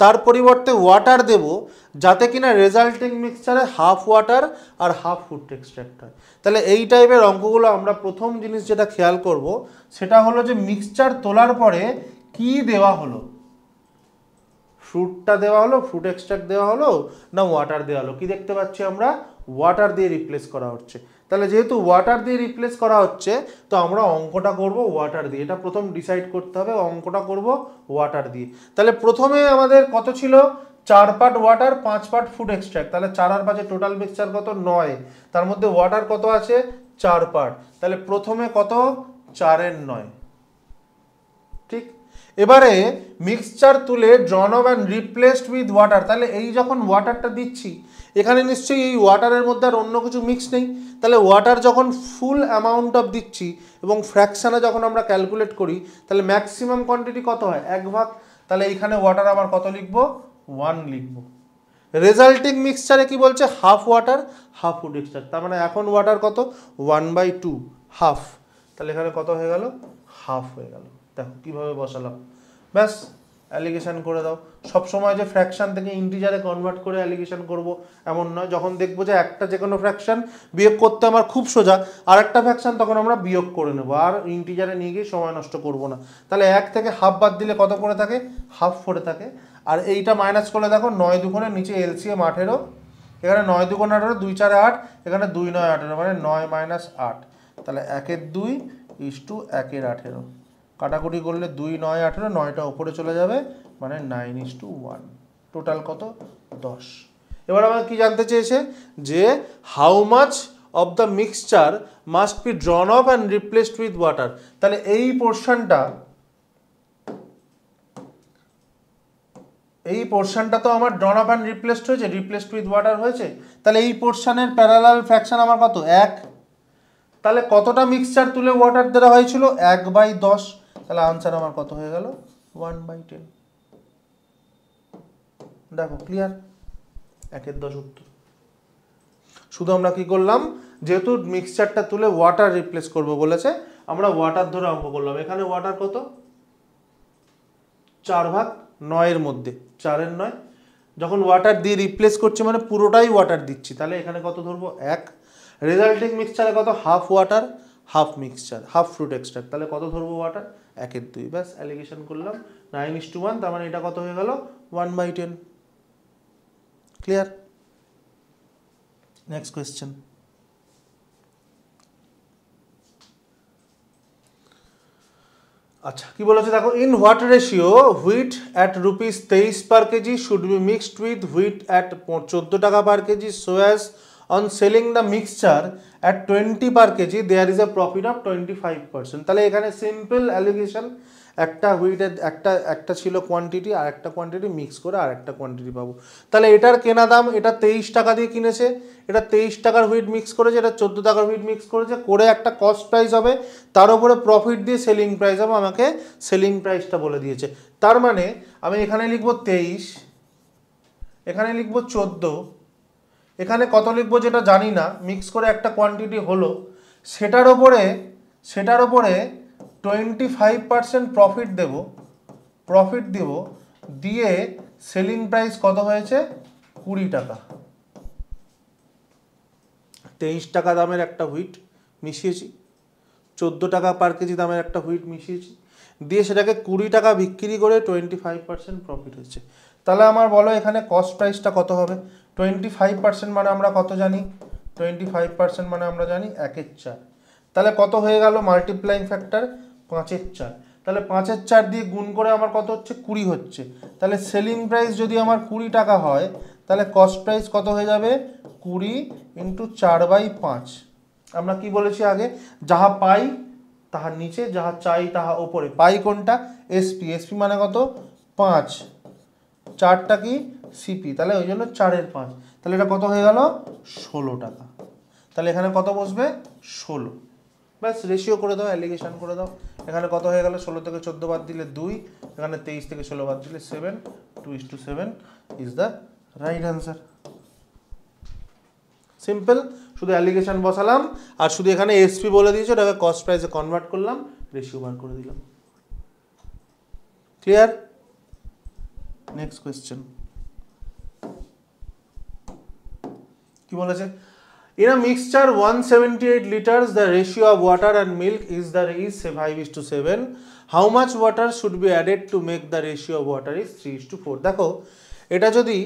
তার পরিবর্তে ওয়াটার দেব যাতে কিনা রেজাল্টিং মিক্সচারে হাফ ওয়াটার আর হাফ ফুড এক্সট্র্যাক্ট হয় তাহলে এই টাইপের অঙ্কগুলো আমরা প্রথম জিনিস যেটা খেয়াল করব সেটা হলো যে মিক্সচার তোলার পরে কি দেওয়া হলো ফ্রুটটা দেওয়া হলো ফ্রুট এক্সট্রাক্ট দেওয়া হলো না ওয়াটার দেওয়া হলো কি দেখতে পাচ্ছি আমরা ওয়াটার দিয়ে রিপ্লেস করা হচ্ছে তাহলে যেহেতু ওয়াটার দিয়ে রিপ্লেস করা হচ্ছে তো আমরা অঙ্কটা করব ওয়াটার দিয়ে এটা প্রথম ডিসাইড করতে হবে অঙ্কটা করব ওয়াটার দিয়ে তাহলে প্রথমে আমাদের কত ছিল চার পার্ট ওয়াটার পাঁচ পার্ট ফুড এক্সট্রাক্ট তাহলে চার আর পাঁচে টোটাল মিক্সচার কত নয় তার মধ্যে ওয়াটার কত আছে চার পার্ট তাহলে প্রথমে কত চারের নয় ঠিক এবারে মিক্সচার তুলে drawn off and replaced with water তাহলে এই যখন ওয়াটারটা দিচ্ছি এখানে নিশ্চয়ই এই ওয়াটারের মধ্যে আর অন্য কিছু মিক্স নেই তাহলে ওয়াটার যখন ফুল অ্যামাউন্ট অফ দিচ্ছি এবং ফ্র্যাকশানে যখন আমরা ক্যালকুলেট করি তাহলে ম্যাক্সিমাম কোয়ান্টিটি কত হয় এক ভাগ তাহলে এইখানে ওয়াটার আবার কত লিখব ওয়ান লিখব রেজাল্টিং মিক্সচারে কি বলছে half water half food mixture তার মানে এখন ওয়াটার কত ওয়ান বাই টু হাফ তাহলে এখানে কত হয়ে গেল হাফ হয়ে গেল দেখো কীভাবে বসালাম ব্যাস অ্যালিগেশান করে দাও সবসময় যে ফ্র্যাকশান থেকে ইন্টিজারে কনভার্ট করে অ্যালিগেশান করব এমন নয় যখন দেখবো যে একটা যে কোনো ফ্র্যাকশান বিয়োগ করতে আমার খুব সোজা আর একটা ফ্র্যাকশান তখন আমরা বিয়োগ করে নেবো আর ইন্টিজারে নিয়ে গিয়ে সময় নষ্ট করব না তাহলে এক থেকে হাফ বাদ দিলে কত করে থাকে হাফ ফোরে থাকে আর এইটা মাইনাস করলে দেখো নয় দুগুণের নিচে এলসিএম আঠেরো এখানে নয় দুগুণ আঠেরো দুই চারে আট এখানে দুই নয় আঠেরো মানে নয় মাইনাস আট তাহলে একের দুই ইস টু একের আঠেরো কাটাকুটি করলে দুই নয় আঠেরো নয়টা ওপরে চলে যাবে মানে nine is to one total কত দশ এবার আমার কি জানতে চেয়েছে যে how much of the mixture must be drawn off and replaced with water তাহলে এই পোর্শনটা এই পোর্শনটা তো আমার ড্রন অফ অ্যান্ড রিপ্লেসড হয়েছে রিপ্লেসড উইথ ওয়াটার হয়েছে তাহলে এই পোর্শনের প্যারালাল ফ্র্যাকশন আমার কত এক তাহলে কতটা মিক্সচার তুলে ওয়াটার দেওয়া হয়েছিল এক বাই দশ তাহলে আনসার আমার কত হয়ে গেল ওয়ান বাই টেন দেখো ক্লিয়ার একের দশ উত্তর শুধু আমরা কি করলাম যেহেতু মিক্সচারটা তুলে ওয়াটার রিপ্লেস করব বলেছে আমরা ওয়াটার ধরে অঙ্ক করলাম এখানে ওয়াটার কত চার ভাগ নয়ের মধ্যে চারের নয় যখন ওয়াটার দিয়ে রিপ্লেস করছি মানে পুরোটাই ওয়াটার দিচ্ছি তাহলে এখানে কত ধরবো এক রেজাল্টিং মিক্সচারে কত half water half mixture half fruit extract তাহলে কত ধরবো ওয়াটার একের দুই ব্যাস অ্যালিগেশন করলাম নাইন ইস টু ওয়ান তার মানে এটা কত হয়ে গেল one by ten clear next question আচ্ছা কি বলেছে দেখো in what ratio wheat at rupees তেইশ per kg should be mixed with wheat at চোদ্দো টাকা per kg so as on selling the mixture at twenty per kg there is a profit of twenty five percent তাহলে এখানে simple allegation একটা হুইটের একটা একটা ছিল quantity আর একটা কোয়ান্টিটি মিক্স করে আর একটা কোয়ান্টিটি পাবো তাহলে এটার কেনা দাম এটা তেইশ টাকা দিয়ে কিনেছে এটা তেইশ টাকার হুইট মিক্স করেছে এটা চোদ্দো টাকার হুইট মিক্স করেছে করে একটা কস্ট প্রাইস হবে তার উপরে প্রফিট দিয়ে সেলিং প্রাইস হবে আমাকে সেলিং প্রাইসটা বলে দিয়েছে তার মানে আমি এখানে লিখবো তেইশ এখানে লিখবো চোদ্দো এখানে কত লিখবো যেটা জানি না মিক্স করে একটা কোয়ান্টিটি হলো সেটার ওপরে সেটার ওপরে টোয়েন্টি ফাইভ পারসেন্ট প্রফিট দেব প্রফিট দেব দিয়ে সেলিং প্রাইস কত হয়েছে কুড়ি টাকা তেইশ টাকা দামের একটা হুইট মিশিয়েছি চোদ্দো টাকা পার কেজি দামের একটা হুইট মিশিয়েছি দিয়ে সেটাকে কুড়ি টাকা বিক্রি করে টোয়েন্টি ফাইভ পার্সেন্ট প্রফিট হচ্ছে তাহলে আমার বলো এখানে কস্ট প্রাইসটা কত হবে টোয়েন্টি ফাইভ পার্সেন্ট মানে আমরা কত জানি টোয়েন্টি ফাইভ পার্সেন্ট মানে আমরা জানি একের চার তাহলে কত হয়ে গেল মাল্টিপ্লাইং ফ্যাক্টর পাঁচের চার তাহলে পাঁচের চার দিয়ে গুণ করে আমার কত হচ্ছে কুড়ি হচ্ছে তাহলে সেলিং প্রাইস যদি আমার কুড়ি টাকা হয় তাহলে কস্ট প্রাইস কত হয়ে যাবে কুড়ি ইন্টু চার বাই পাঁচ আমরা কি বলেছি আগে যাহা পাই তাহার নিচে যাহা চাই তাহা ওপরে পাই কোনটা এসপি এসপি মানে কত পাঁচ চারটা কি সিপি তাহলে ওই জন্য চারের পাঁচ তাহলে এটা কত হয়ে গেল ষোলো টাকা তাহলে এখানে কত বসবে ষোলো ব্যাস রেশিও করে দাও অ্যালিগেশন করে দাও এখানে কত হয়ে গেল ষোলো থেকে চোদ্দো বাদ দিলে দুই এখানে তেইশ থেকে ষোলো বাদ দিলে seven to is to seven is the right answer simple শুধু অ্যালিগেশন বসালাম আর শুধু এখানে এসপি বলে দিয়েছে ওটাকে কস্ট প্রাইসে কনভার্ট করলাম রেশিও বার করে দিলাম ক্লিয়ার নেক্সট কোয়েশ্চেন কি বলেছে in a mixture one seventy eight litres the ratio of water and milk is the is say five is to seven how much water should be added to make the ratio of water is three is to four দেখো এটা যদি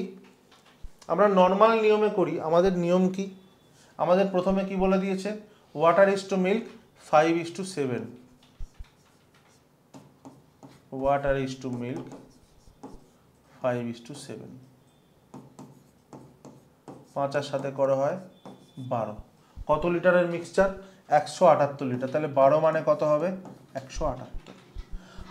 আমরা normal নিয়মে করি আমাদের নিয়ম কি আমাদের প্রথমে কি বলে দিয়েছে water is to milk five is to seven water is to milk five is to seven পাঁচার সাথে করা হয় বারো কত লিটারের মিক্সচার একশো আটাত্তর লিটার তাহলে বারো মানে কত হবে একশো আটাত্তর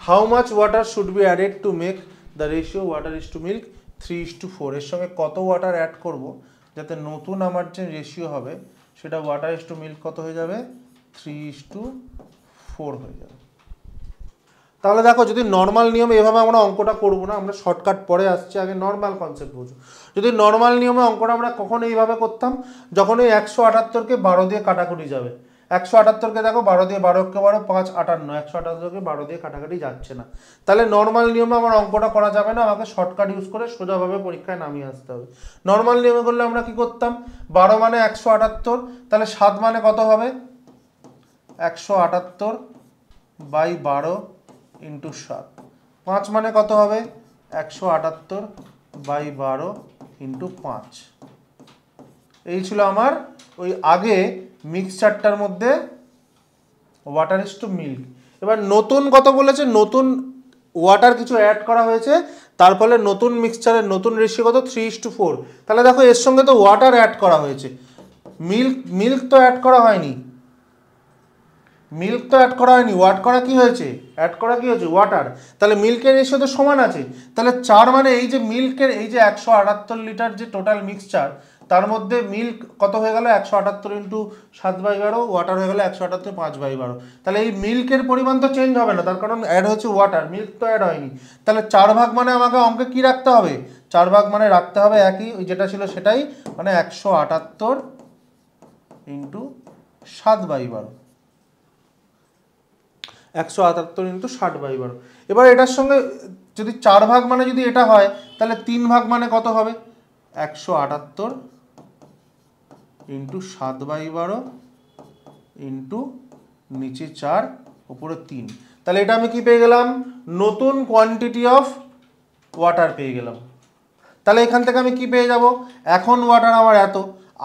how much water should be added to make the ratio water is to milk three is to four এর সঙ্গে কত ওয়াটার অ্যাড করব যাতে নতুন আমার যে রেশিও হবে সেটা ওয়াটার ইস টু মিল্ক কত হয়ে যাবে থ্রি ইস টু ফোর হয়ে যাবে তাহলে দেখো যদি নর্মাল নিয়মে এভাবে আমরা অঙ্কটা করবো না আমরা শর্টকাট পরে আসছি আগে নর্মাল কনসেপ্ট বুঝো যদি নর্মাল নিয়মে অঙ্কটা আমরা কখন এইভাবে করতাম যখন ওই একশো আটাত্তরকে বারো দিয়ে কাটাকুটি যাবে একশো আটাত্তরকে দেখো বারো দিয়ে বারো কে বারো পাঁচ আটান্ন একশো আটাত্তরকে বারো দিয়ে কাটাকাটি যাচ্ছে না তাহলে নর্মাল নিয়মে আমার অঙ্কটা করা যাবে না আমাকে শর্টকাট ইউজ করে সোজাভাবে পরীক্ষায় নামিয়ে আসতে হবে নর্মাল নিয়মে করলে আমরা কি করতাম বারো মানে একশো আটাত্তর তাহলে সাত মানে কত হবে একশো আটাত্তর বাই বারো ইন্টু সাত পাঁচ মানে কত হবে একশো আটাত্তর বাই বারো ইন্টু পাঁচ এই ছিল আমার ওই আগে মিক্সচারটার মধ্যে ওয়াটার ইস টু মিল্ক এবার নতুন কত বলেছে নতুন ওয়াটার কিছু অ্যাড করা হয়েছে তার ফলে নতুন মিক্সচারের নতুন রেশিও কত থ্রি ইস টু ফোর তাহলে দেখো এর সঙ্গে তো ওয়াটার অ্যাড করা হয়েছে মিল্ক মিল্ক তো অ্যাড করা হয়নি মিল্ক তো অ্যাড করা হয়নি ওয়াট করা কি হয়েছে অ্যাড করা কি হয়েছে ওয়াটার তাহলে মিল্কের রেশিও তো সমান আছে তাহলে চার মানে এই যে মিল্কের এই যে একশো আটাত্তর লিটার যে টোটাল মিক্সচার তার মধ্যে মিল্ক কত হয়ে গেল একশো আটাত্তর ইন্টু সাত বাই বারো ওয়াটার হয়ে গেলো একশো আটাত্তর পাঁচ বাই বারো তাহলে এই মিল্কের পরিমাণ তো চেঞ্জ হবে না তার কারণ অ্যাড হচ্ছে ওয়াটার মিল্ক তো অ্যাড হয়নি তাহলে চার ভাগ মানে আমাকে অঙ্কে কি রাখতে হবে চার ভাগ মানে রাখতে হবে একই ওই যেটা ছিল সেটাই মানে একশো আটাত্তর ইন্টু সাত বাই বারো একশো আটাত্তর ইন্টু ষাট বাই বারো এবার এটার সঙ্গে যদি চার ভাগ মানে যদি এটা হয় তাহলে তিন ভাগ মানে কত হবে একশো আটাত্তর ইন্টু সাত বাই বারো ইন্টু নিচে চার ওপরে তিন তাহলে এটা আমি কি পেয়ে গেলাম নতুন কোয়ান্টিটি অফ ওয়াটার পেয়ে গেলাম তাহলে এখান থেকে আমি কি পেয়ে যাব এখন ওয়াটার আমার এত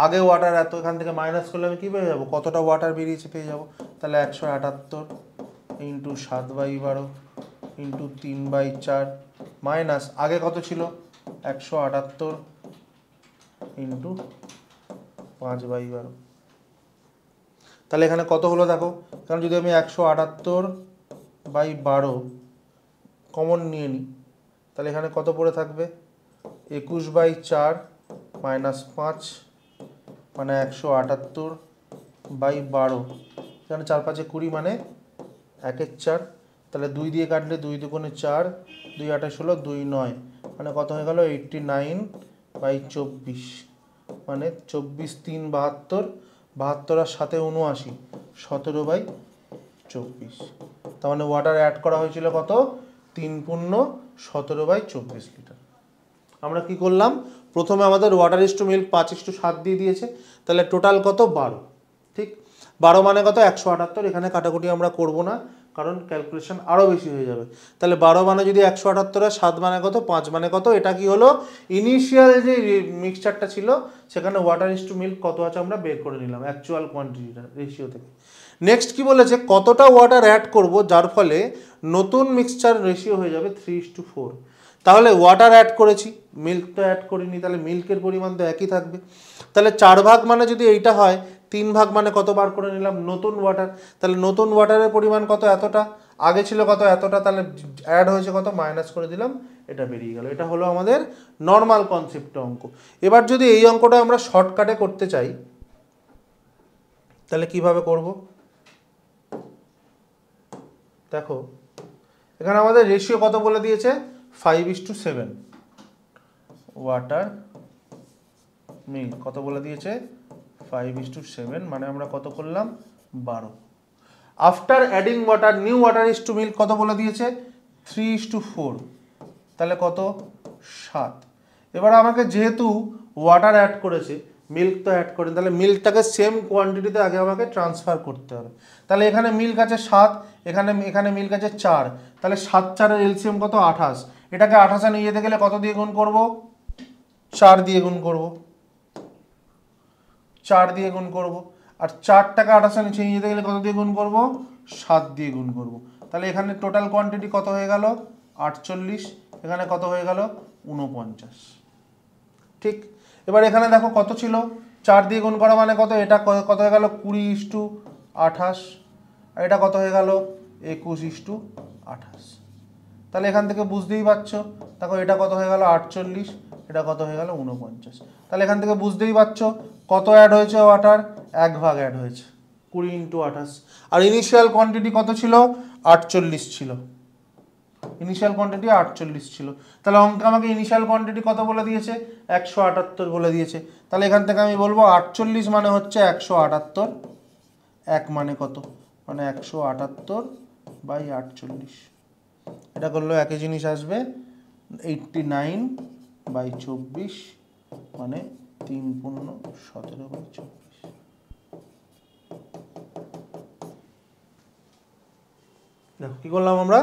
আগে ওয়াটার এত এখান থেকে মাইনাস করলে আমি কী পেয়ে যাবো কতটা ওয়াটার বেরিয়েছে পেয়ে যাব তাহলে একশো আটাত্তর ইন্টু সাত বাই বারো ইন্টু তিন বাই চার মাইনাস আগে কত ছিল একশো আটাত্তর ইন্টু পাঁচ বাই বারো তাহলে এখানে কত হলো দেখো কারণ যদি আমি একশো আটাত্তর বাই বারো কমন নিয়ে নিই তাহলে এখানে কত পড়ে থাকবে একুশ বাই চার মাইনাস পাঁচ মানে একশো আটাত্তর বাই বারো এখানে চার পাঁচে কুড়ি মানে একের চার তাহলে দুই দিয়ে কাটলে দুই দুগুণে চার দুই আঠাশ হলো দুই নয় মানে কত হয়ে গেল এইটটি নাইন বাই চব্বিশ মানে চব্বিশ তিন বাহাত্তর বাহাত্তর আর সাথে উনআশি সতেরো বাই চব্বিশ তার মানে ওয়াটার অ্যাড করা হয়েছিল কত তিন পূর্ণ সতেরো বাই চব্বিশ লিটার আমরা কি করলাম প্রথমে আমাদের ওয়াটার ইস টু মিল্ক পাঁচ ইস সাত দিয়ে দিয়েছে তাহলে টোটাল কত বারো বারো মানে কত একশো আটাত্তর এখানে কাটাকুটি আমরা করব না কারণ ক্যালকুলেশন আরও বেশি হয়ে যাবে তাহলে বারো মানে যদি একশো আটাত্তর হয় সাত মানে কত পাঁচ মানে কত এটা কি হলো ইনিশিয়াল যে মিক্সচারটা ছিল সেখানে ওয়াটার ইজ টু মিল্ক কত আছে আমরা বের করে নিলাম অ্যাকচুয়াল কোয়ান্টিটিটা রেশিও থেকে নেক্সট কি বলেছে কতটা ওয়াটার অ্যাড করব যার ফলে নতুন মিক্সচার রেশিও হয়ে যাবে থ্রি ইস টু ফোর তাহলে ওয়াটার অ্যাড করেছি মিল্ক তো অ্যাড করিনি তাহলে মিল্কের পরিমাণ তো একই থাকবে তাহলে চার ভাগ মানে যদি এইটা হয় তিন ভাগ মানে কত বার করে নিলাম নতুন ওয়াটার তাহলে নতুন ওয়াটারের পরিমাণ কত এতটা আগে ছিল কত এতটা তাহলে অ্যাড হয়েছে কত মাইনাস করে দিলাম এটা বেরিয়ে গেল এটা হলো আমাদের নর্মাল কনসেপ্ট অঙ্ক এবার যদি এই অঙ্কটা আমরা শর্টকাটে করতে চাই তাহলে কিভাবে করব দেখো এখানে আমাদের রেশিও কত বলে দিয়েছে five is to seven water milk কত বলে দিয়েছে ফাইভ ইস টু সেভেন মানে আমরা কত করলাম বারো after adding water new water is to milk কত বলে দিয়েছে থ্রি ইস টু ফোর তাহলে কত সাত এবার আমাকে যেহেতু ওয়াটার অ্যাড করেছে মিল্ক তো অ্যাড করে তাহলে মিল্কটাকে সেম কোয়ান্টিটিতে আগে আমাকে ট্রান্সফার করতে হবে তাহলে এখানে মিল্ক আছে সাত এখানে এখানে মিল্ক আছে চার তাহলে সাত চারের এলসিএম কত আঠাশ এটাকে আঠাশে নিয়ে যেতে গেলে কত দিয়ে গুণ করবো চার দিয়ে গুণ করবো চার দিয়ে গুণ করব আর চার টাকা আঠাশ আনি ছিনিয়ে যেতে গেলে কত দিয়ে গুণ করব সাত দিয়ে গুণ করব তাহলে এখানে টোটাল কোয়ান্টিটি কত হয়ে গেল আটচল্লিশ এখানে কত হয়ে গেল উনপঞ্চাশ ঠিক এবার এখানে দেখো কত ছিল চার দিয়ে গুণ করা মানে কত এটা কত হয়ে গেল কুড়ি ইস্টু আঠাশ আর এটা কত হয়ে গেল একুশ ইস্টু আঠাশ তাহলে এখান থেকে বুঝতেই পারছো দেখো এটা কত হয়ে গেল আটচল্লিশ এটা কত হয়ে গেল উনপঞ্চাশ তাহলে এখান থেকে বুঝতেই পারছো কত অ্যাড হয়েছে ওয়াটার এক ভাগ অ্যাড হয়েছে কুড়ি ইন্টু আঠাশ আর ইনিশিয়াল কোয়ান্টিটি কত ছিল আটচল্লিশ ছিল ইনিশিয়াল কোয়ান্টিটি আটচল্লিশ ছিল তাহলে অঙ্কে আমাকে ইনিশিয়াল কোয়ান্টিটি কত বলে দিয়েছে একশো আটাত্তর বলে দিয়েছে তাহলে এখান থেকে আমি বলবো আটচল্লিশ মানে হচ্ছে একশো আটাত্তর এক মানে কত মানে একশো আটাত্তর বাই আটচল্লিশ এটা করলেও একই জিনিস আসবে এইটটি নাইন বাই চব্বিশ মানে তিন পূর্ণ সতেরো বাই চব্বিশ দেখো কি করলাম আমরা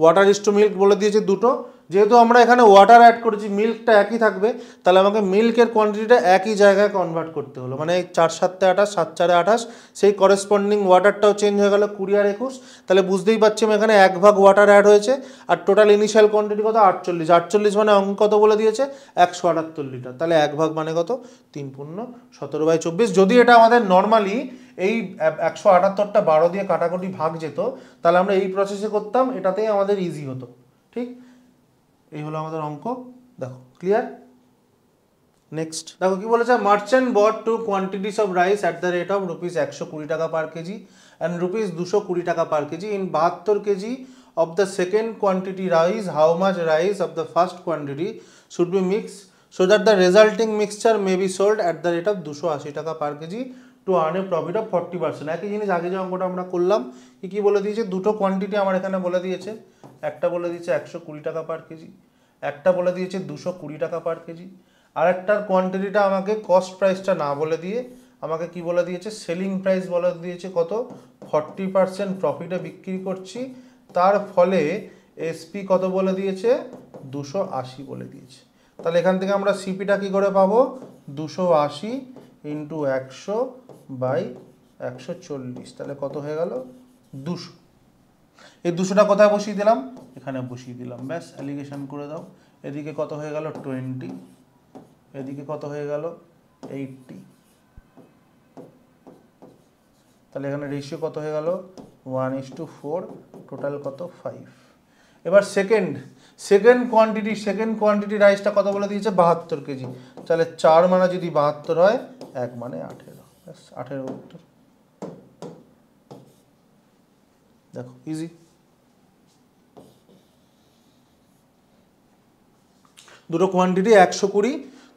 ওয়াটার ইস্টো মিল্ক বলে দিয়েছে দুটো যেহেতু আমরা এখানে ওয়াটার অ্যাড করেছি মিল্কটা একই থাকবে তাহলে আমাকে মিল্কের কোয়ান্টিটিটা একই জায়গায় কনভার্ট করতে হলো মানে চার সাতটা আঠাশ সাত চারে আঠাশ সেই করেসপন্ডিং ওয়াটারটাও চেঞ্জ হয়ে গেল কুড়ি আর একুশ তাহলে বুঝতেই পারছি আমি এখানে এক ভাগ ওয়াটার অ্যাড হয়েছে আর টোটাল ইনিশিয়াল কোয়ান্টিটি কত আটচল্লিশ আটচল্লিশ মানে অঙ্ক কত বলে দিয়েছে একশো আটাত্তর লিটার তাহলে এক ভাগ মানে কত তিন পূর্ণ সতেরো বাই চব্বিশ যদি এটা আমাদের নর্মালি এই একশো আটাত্তরটা বারো দিয়ে কাটাকুটি ভাগ যেত তাহলে আমরা এই প্রসেসে করতাম এটাতেই আমাদের ইজি হতো ঠিক এই হলো আমাদের অঙ্ক দেখো ক্লিয়ার নেক্সট দেখো কি বলেছে merchant bought two quantities of rice at the rate of rupees একশো কুড়ি টাকা পার কেজি অ্যান্ড রুপিস দুশো কুড়ি টাকা পার কেজি ইন বাহাত্তর kg of the second quantity rice how much rice of the first quantity should be mix so that the resulting mixture may be sold at the rate of দুশো আশি টাকা per kg to earn a profit of forty percent একই জিনিস আগে যে অঙ্কটা আমরা করলাম কি কী বলে দিয়েছে দুটো কোয়ান্টিটি আমার এখানে বলে দিয়েছে একটা বলে দিয়েছে একশো কুড়ি টাকা পার কেজি একটা বলে দিয়েছে দুশো কুড়ি টাকা পার কেজি আর একটার কোয়ান্টিটিটা আমাকে কস্ট প্রাইসটা না বলে দিয়ে আমাকে কি বলে দিয়েছে সেলিং প্রাইস বলে দিয়েছে কত ফর্টি পার্সেন্ট প্রফিটে বিক্রি করছি তার ফলে এসপি কত বলে দিয়েছে দুশো আশি বলে দিয়েছে তাহলে এখান থেকে আমরা সিপিটা কি করে পাবো দুশো আশি ইন্টু একশো বাই একশো চল্লিশ তাহলে কত হয়ে গেল দুশো এই দুশোটা কোথায় বসিয়ে দিলাম এখানে বসিয়ে দিলাম ব্যাস অ্যালিগেশন করে দাও এদিকে কত হয়ে গেল টোয়েন্টি এদিকে কত হয়ে গেল এইটটি তাহলে এখানে রেশিও কত হয়ে গেল one is to four total কত ফাইভ এবার second second quantity second quantity রাইসটা কত বলে দিয়েছে বাহাত্তর কেজি তাহলে চার মানে যদি বাহাত্তর হয় এক মানে আঠেরো আঠেরো উত্তর দেখো ইজি দুটো কোয়ান্টিটি একশো কুড়ি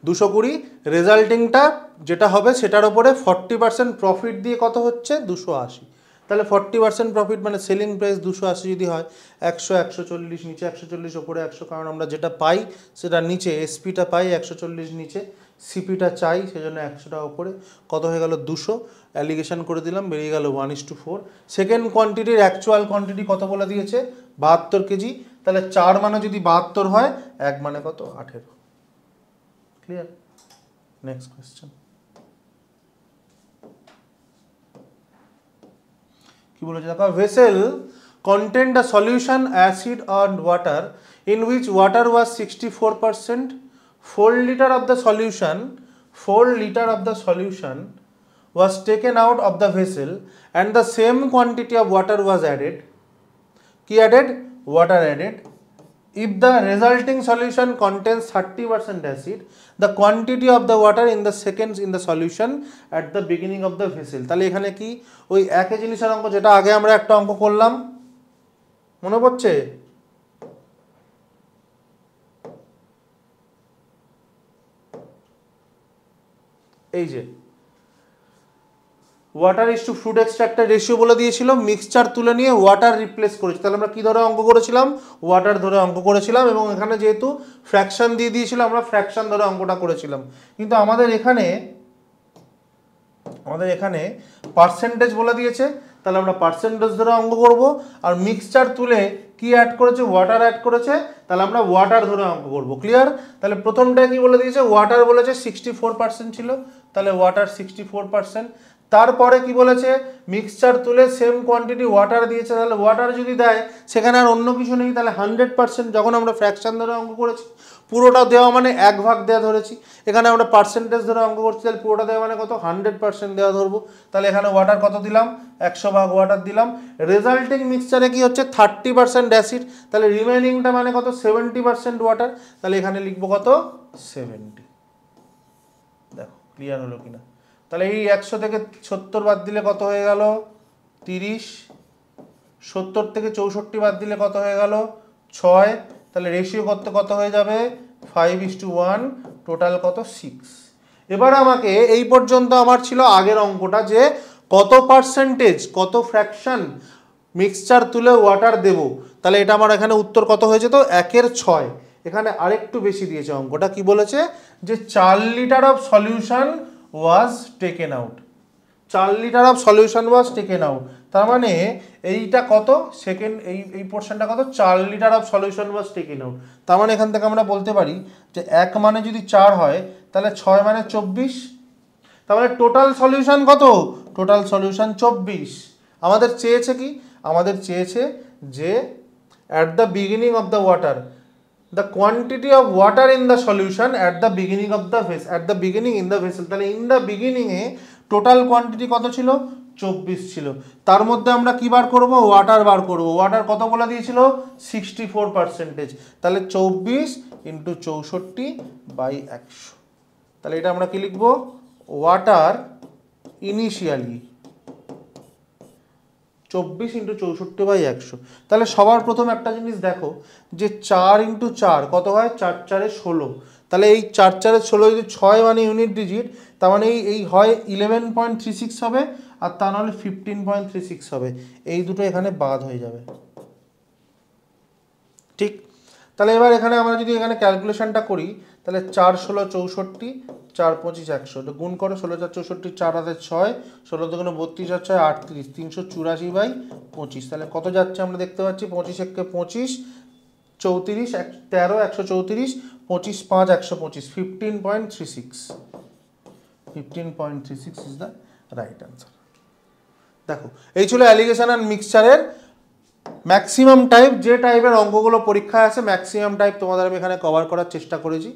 দুশো কুড়ি রেজাল্টিংটা যেটা হবে সেটার ওপরে ফর্টি পার্সেন্ট প্রফিট দিয়ে কত হচ্ছে দুশো আশি তাহলে ফর্টি পার্সেন্ট প্রফিট মানে সেলিং প্রাইস দুশো আশি যদি হয় একশো একশো চল্লিশ নিচে একশো চল্লিশ ওপরে একশো কারণ আমরা যেটা পাই সেটা নিচে এসপিটা পাই একশো চল্লিশ নিচে সিপিটা চাই সেজন্য একশো টাকা করে কত হয়ে গেল দুশো অ্যালিগেশন করে দিলাম বেরিয়ে গেল one is to four second কোয়ান্টিটির অ্যাকচুয়াল কোয়ান্টিটি কত বলে দিয়েছে বাহাত্তর কেজি তাহলে চার মানে যদি বাহাত্তর হয় এক মানে কত আঠেরো ক্লিয়ার নেক্সট কোয়েশ্চেন কি বলেছে দেখা vessel content the solution acid and water in which water was sixty four percent 4 liter of the solution 4 liter of the solution was taken out of the vessel and the same quantity of water was added ki added water added if the resulting solution contains 30% acid the quantity of the water in the seconds in the solution at the beginning of the vessel tale ekhane ki oi ek e jinisher onko jeta age amra ekta onko korlam mone পড়ছে এই যে water is to fruit এক্সট্রাক্টের ratio বলে দিয়েছিল mixture তুলে নিয়ে water replace করেছি তাহলে আমরা কী ধরে অঙ্ক করেছিলাম ওয়াটার ধরে অঙ্ক করেছিলাম এবং এখানে যেহেতু ফ্র্যাকশান দিয়ে দিয়েছিল আমরা ফ্র্যাকশান ধরে অঙ্কটা করেছিলাম কিন্তু আমাদের এখানে আমাদের এখানে পার্সেন্টেজ বলে দিয়েছে তাহলে আমরা পার্সেন্টেজ ধরে অঙ্ক করব আর মিক্সচার তুলে কি অ্যাড করেছে ওয়াটার অ্যাড করেছে তাহলে আমরা ওয়াটার ধরে অঙ্ক করবো ক্লিয়ার তাহলে প্রথমটা কি বলে দিয়েছে ওয়াটার বলেছে সিক্সটি ফোর পার্সেন্ট ছিল তাহলে ওয়াটার সিক্সটি ফোর পার্সেন্ট তারপরে কি বলেছে মিক্সচার তুলে সেম কোয়ান্টিটি ওয়াটার দিয়েছে তাহলে ওয়াটার যদি দেয় সেখানে আর অন্য কিছু নেই তাহলে হান্ড্রেড পার্সেন্ট যখন আমরা ফ্র্যাকশান ধরে অঙ্ক করেছি পুরোটা দেওয়া মানে এক ভাগ দেওয়া ধরেছি এখানে আমরা পার্সেন্টেজ ধরে অঙ্ক করছি তাহলে পুরোটা দেওয়া মানে কত হান্ড্রেড পার্সেন্ট দেওয়া ধরবো তাহলে এখানে ওয়াটার কত দিলাম একশো ভাগ ওয়াটার দিলাম রেজাল্টিং মিক্সচারে কি হচ্ছে থার্টি পার্সেন্ট অ্যাসিড তাহলে রিমাইনিংটা মানে কত সেভেন্টি পার্সেন্ট ওয়াটার তাহলে এখানে লিখবো কত সেভেন্টি দেখো ক্লিয়ার হলো কিনা তাহলে এই একশো থেকে সত্তর বাদ দিলে কত হয়ে গেল তিরিশ সত্তর থেকে চৌষট্টি বাদ দিলে কত হয়ে গেল ছয় তাহলে রেশিও করতে কত হয়ে যাবে five is to one total কত সিক্স এবার আমাকে এই পর্যন্ত আমার ছিল আগের অঙ্কটা যে কত পার্সেন্টেজ কত ফ্র্যাকশন মিক্সচার তুলে ওয়াটার দেব তাহলে এটা আমার এখানে উত্তর কত হয়েছে তো একের ছয় এখানে আরেকটু বেশি দিয়েছে অঙ্কটা কি বলেছে যে চার litre of solution was taken out চার litre of solution was taken out তার মানে এইটা কত সেকেন্ড এই এই পোর্শনটা কত চার litre of solution was taken out তার মানে এখান থেকে আমরা বলতে পারি যে এক মানে যদি চার হয় তাহলে ছয় মানে চব্বিশ তার মানে টোটাল সলিউশন কত টোটাল সলিউশন চব্বিশ আমাদের চেয়েছে কি আমাদের চেয়েছে যে at the beginning of the water the quantity of water in the solution at the beginning of the vessel at the beginning in the vessel তাহলে ইন দ্য বিগিনিংয়ে টোটাল কোয়ান্টিটি কত ছিল চব্বিশ ছিল তার মধ্যে আমরা কি বার করব ওয়াটার বার করবো ওয়াটার কত বলে দিয়েছিল সিক্সটি ফোর পার্সেন্টেজ তাহলে চব্বিশ ইন্টু চৌষট্টি বাই একশো তাহলে এটা আমরা কি লিখবো ওয়াটার ইনিশিয়ালি চব্বিশ ইন্টু চৌষট্টি বাই একশো তাহলে সবার প্রথম একটা জিনিস দেখো যে চার ইন্টু চার কত হয় চার চারে ষোলো তাহলে এই চার চারে ষোলো যদি ছয় মানে ইউনিট ডিজিট তার মানে এই হয় ইলেভেন পয়েন্ট থ্রি সিক্স হবে আর তা নাহলে ফিফটিন পয়েন্ট থ্রি সিক্স হবে এই দুটো এখানে বাদ হয়ে যাবে ঠিক তাহলে এবার এখানে আমরা যদি এখানে ক্যালকুলেশানটা করি তাহলে চার ষোলো চৌষট্টি চার পঁচিশ একশো এটা গুণ করে ষোলো চার চৌষট্টি চার হাজার ছয় ষোলো দোকানে বত্রিশ আর ছয় আটত্রিশ তিনশো চুরাশি বাই পঁচিশ তাহলে কত যাচ্ছে আমরা দেখতে পাচ্ছি পঁচিশ একে পঁচিশ চৌত্রিশ এক তেরো একশো চৌত্রিশ পঁচিশ পাঁচ একশো পঁচিশ fifteen point three six fifteen point three six is the right answer দেখো এই ছিল অ্যালিগেশন অ্যান্ড মিক্সচারের ম্যাক্সিমাম টাইপ যে টাইপের অঙ্কগুলো পরীক্ষায় আছে ম্যাক্সিমাম টাইপ তোমাদের আমি এখানে কভার করার চেষ্টা করেছি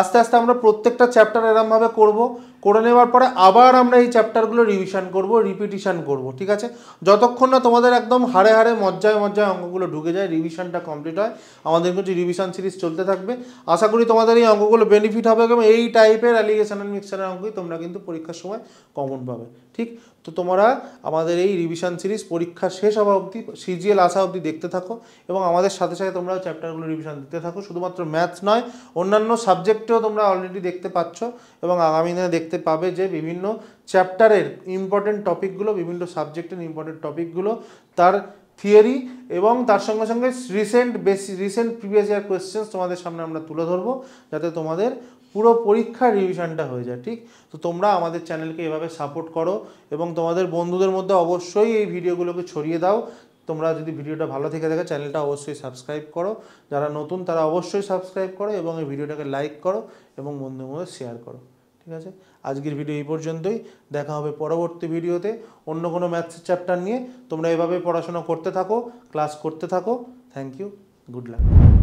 আস্তে আস্তে আমরা প্রত্যেকটা চ্যাপ্টার এরমভাবে করব করে নেওয়ার পরে আবার আমরা এই চ্যাপ্টারগুলো রিভিশন করব রিপিটিশান করব ঠিক আছে যতক্ষণ না তোমাদের একদম হারে হারে মজ্জায় মজ্জায় অঙ্কগুলো ঢুকে যায় রিভিশনটা কমপ্লিট হয় আমাদের কিন্তু রিভিশন সিরিজ চলতে থাকবে আশা করি তোমাদের এই অঙ্কগুলো বেনিফিট হবে এবং এই টাইপের অ্যালিগেশন অ্যান্ড মিক্সারের অঙ্কই তোমরা কিন্তু পরীক্ষার সময় কমন পাবে ঠিক তো তোমরা আমাদের এই রিভিশন সিরিজ পরীক্ষা শেষ হওয়া অবধি সিজিএল আসা অবধি দেখতে থাকো এবং আমাদের সাথে সাথে তোমরা চ্যাপ্টারগুলো রিভিশন দিতে থাকো শুধুমাত্র ম্যাথস নয় অন্যান্য সাবজেক্ট প্রজেক্টেও তোমরা অলরেডি দেখতে পাচ্ছ এবং আগামী দিনে দেখতে পাবে যে বিভিন্ন চ্যাপ্টারের ইম্পর্টেন্ট টপিকগুলো বিভিন্ন সাবজেক্টের ইম্পর্টেন্ট টপিকগুলো তার থিওরি এবং তার সঙ্গে সঙ্গে রিসেন্ট বেশি রিসেন্ট প্রিভিয়াস ইয়ার কোয়েশ্চেন্স তোমাদের সামনে আমরা তুলে ধরবো যাতে তোমাদের পুরো পরীক্ষার রিভিশনটা হয়ে যায় ঠিক তো তোমরা আমাদের চ্যানেলকে এভাবে সাপোর্ট করো এবং তোমাদের বন্ধুদের মধ্যে অবশ্যই এই ভিডিওগুলোকে ছড়িয়ে দাও তোমরা যদি ভিডিওটা ভালো থেকে থাকে চ্যানেলটা অবশ্যই সাবস্ক্রাইব করো যারা নতুন তারা অবশ্যই সাবস্ক্রাইব করো এবং এই ভিডিওটাকে লাইক করো এবং বন্ধুর মধ্যে শেয়ার করো ঠিক আছে আজকের ভিডিও এই পর্যন্তই দেখা হবে পরবর্তী ভিডিওতে অন্য কোনো ম্যাথসের চ্যাপ্টার নিয়ে তোমরা এভাবে পড়াশোনা করতে থাকো ক্লাস করতে থাকো থ্যাংক ইউ গুড লাক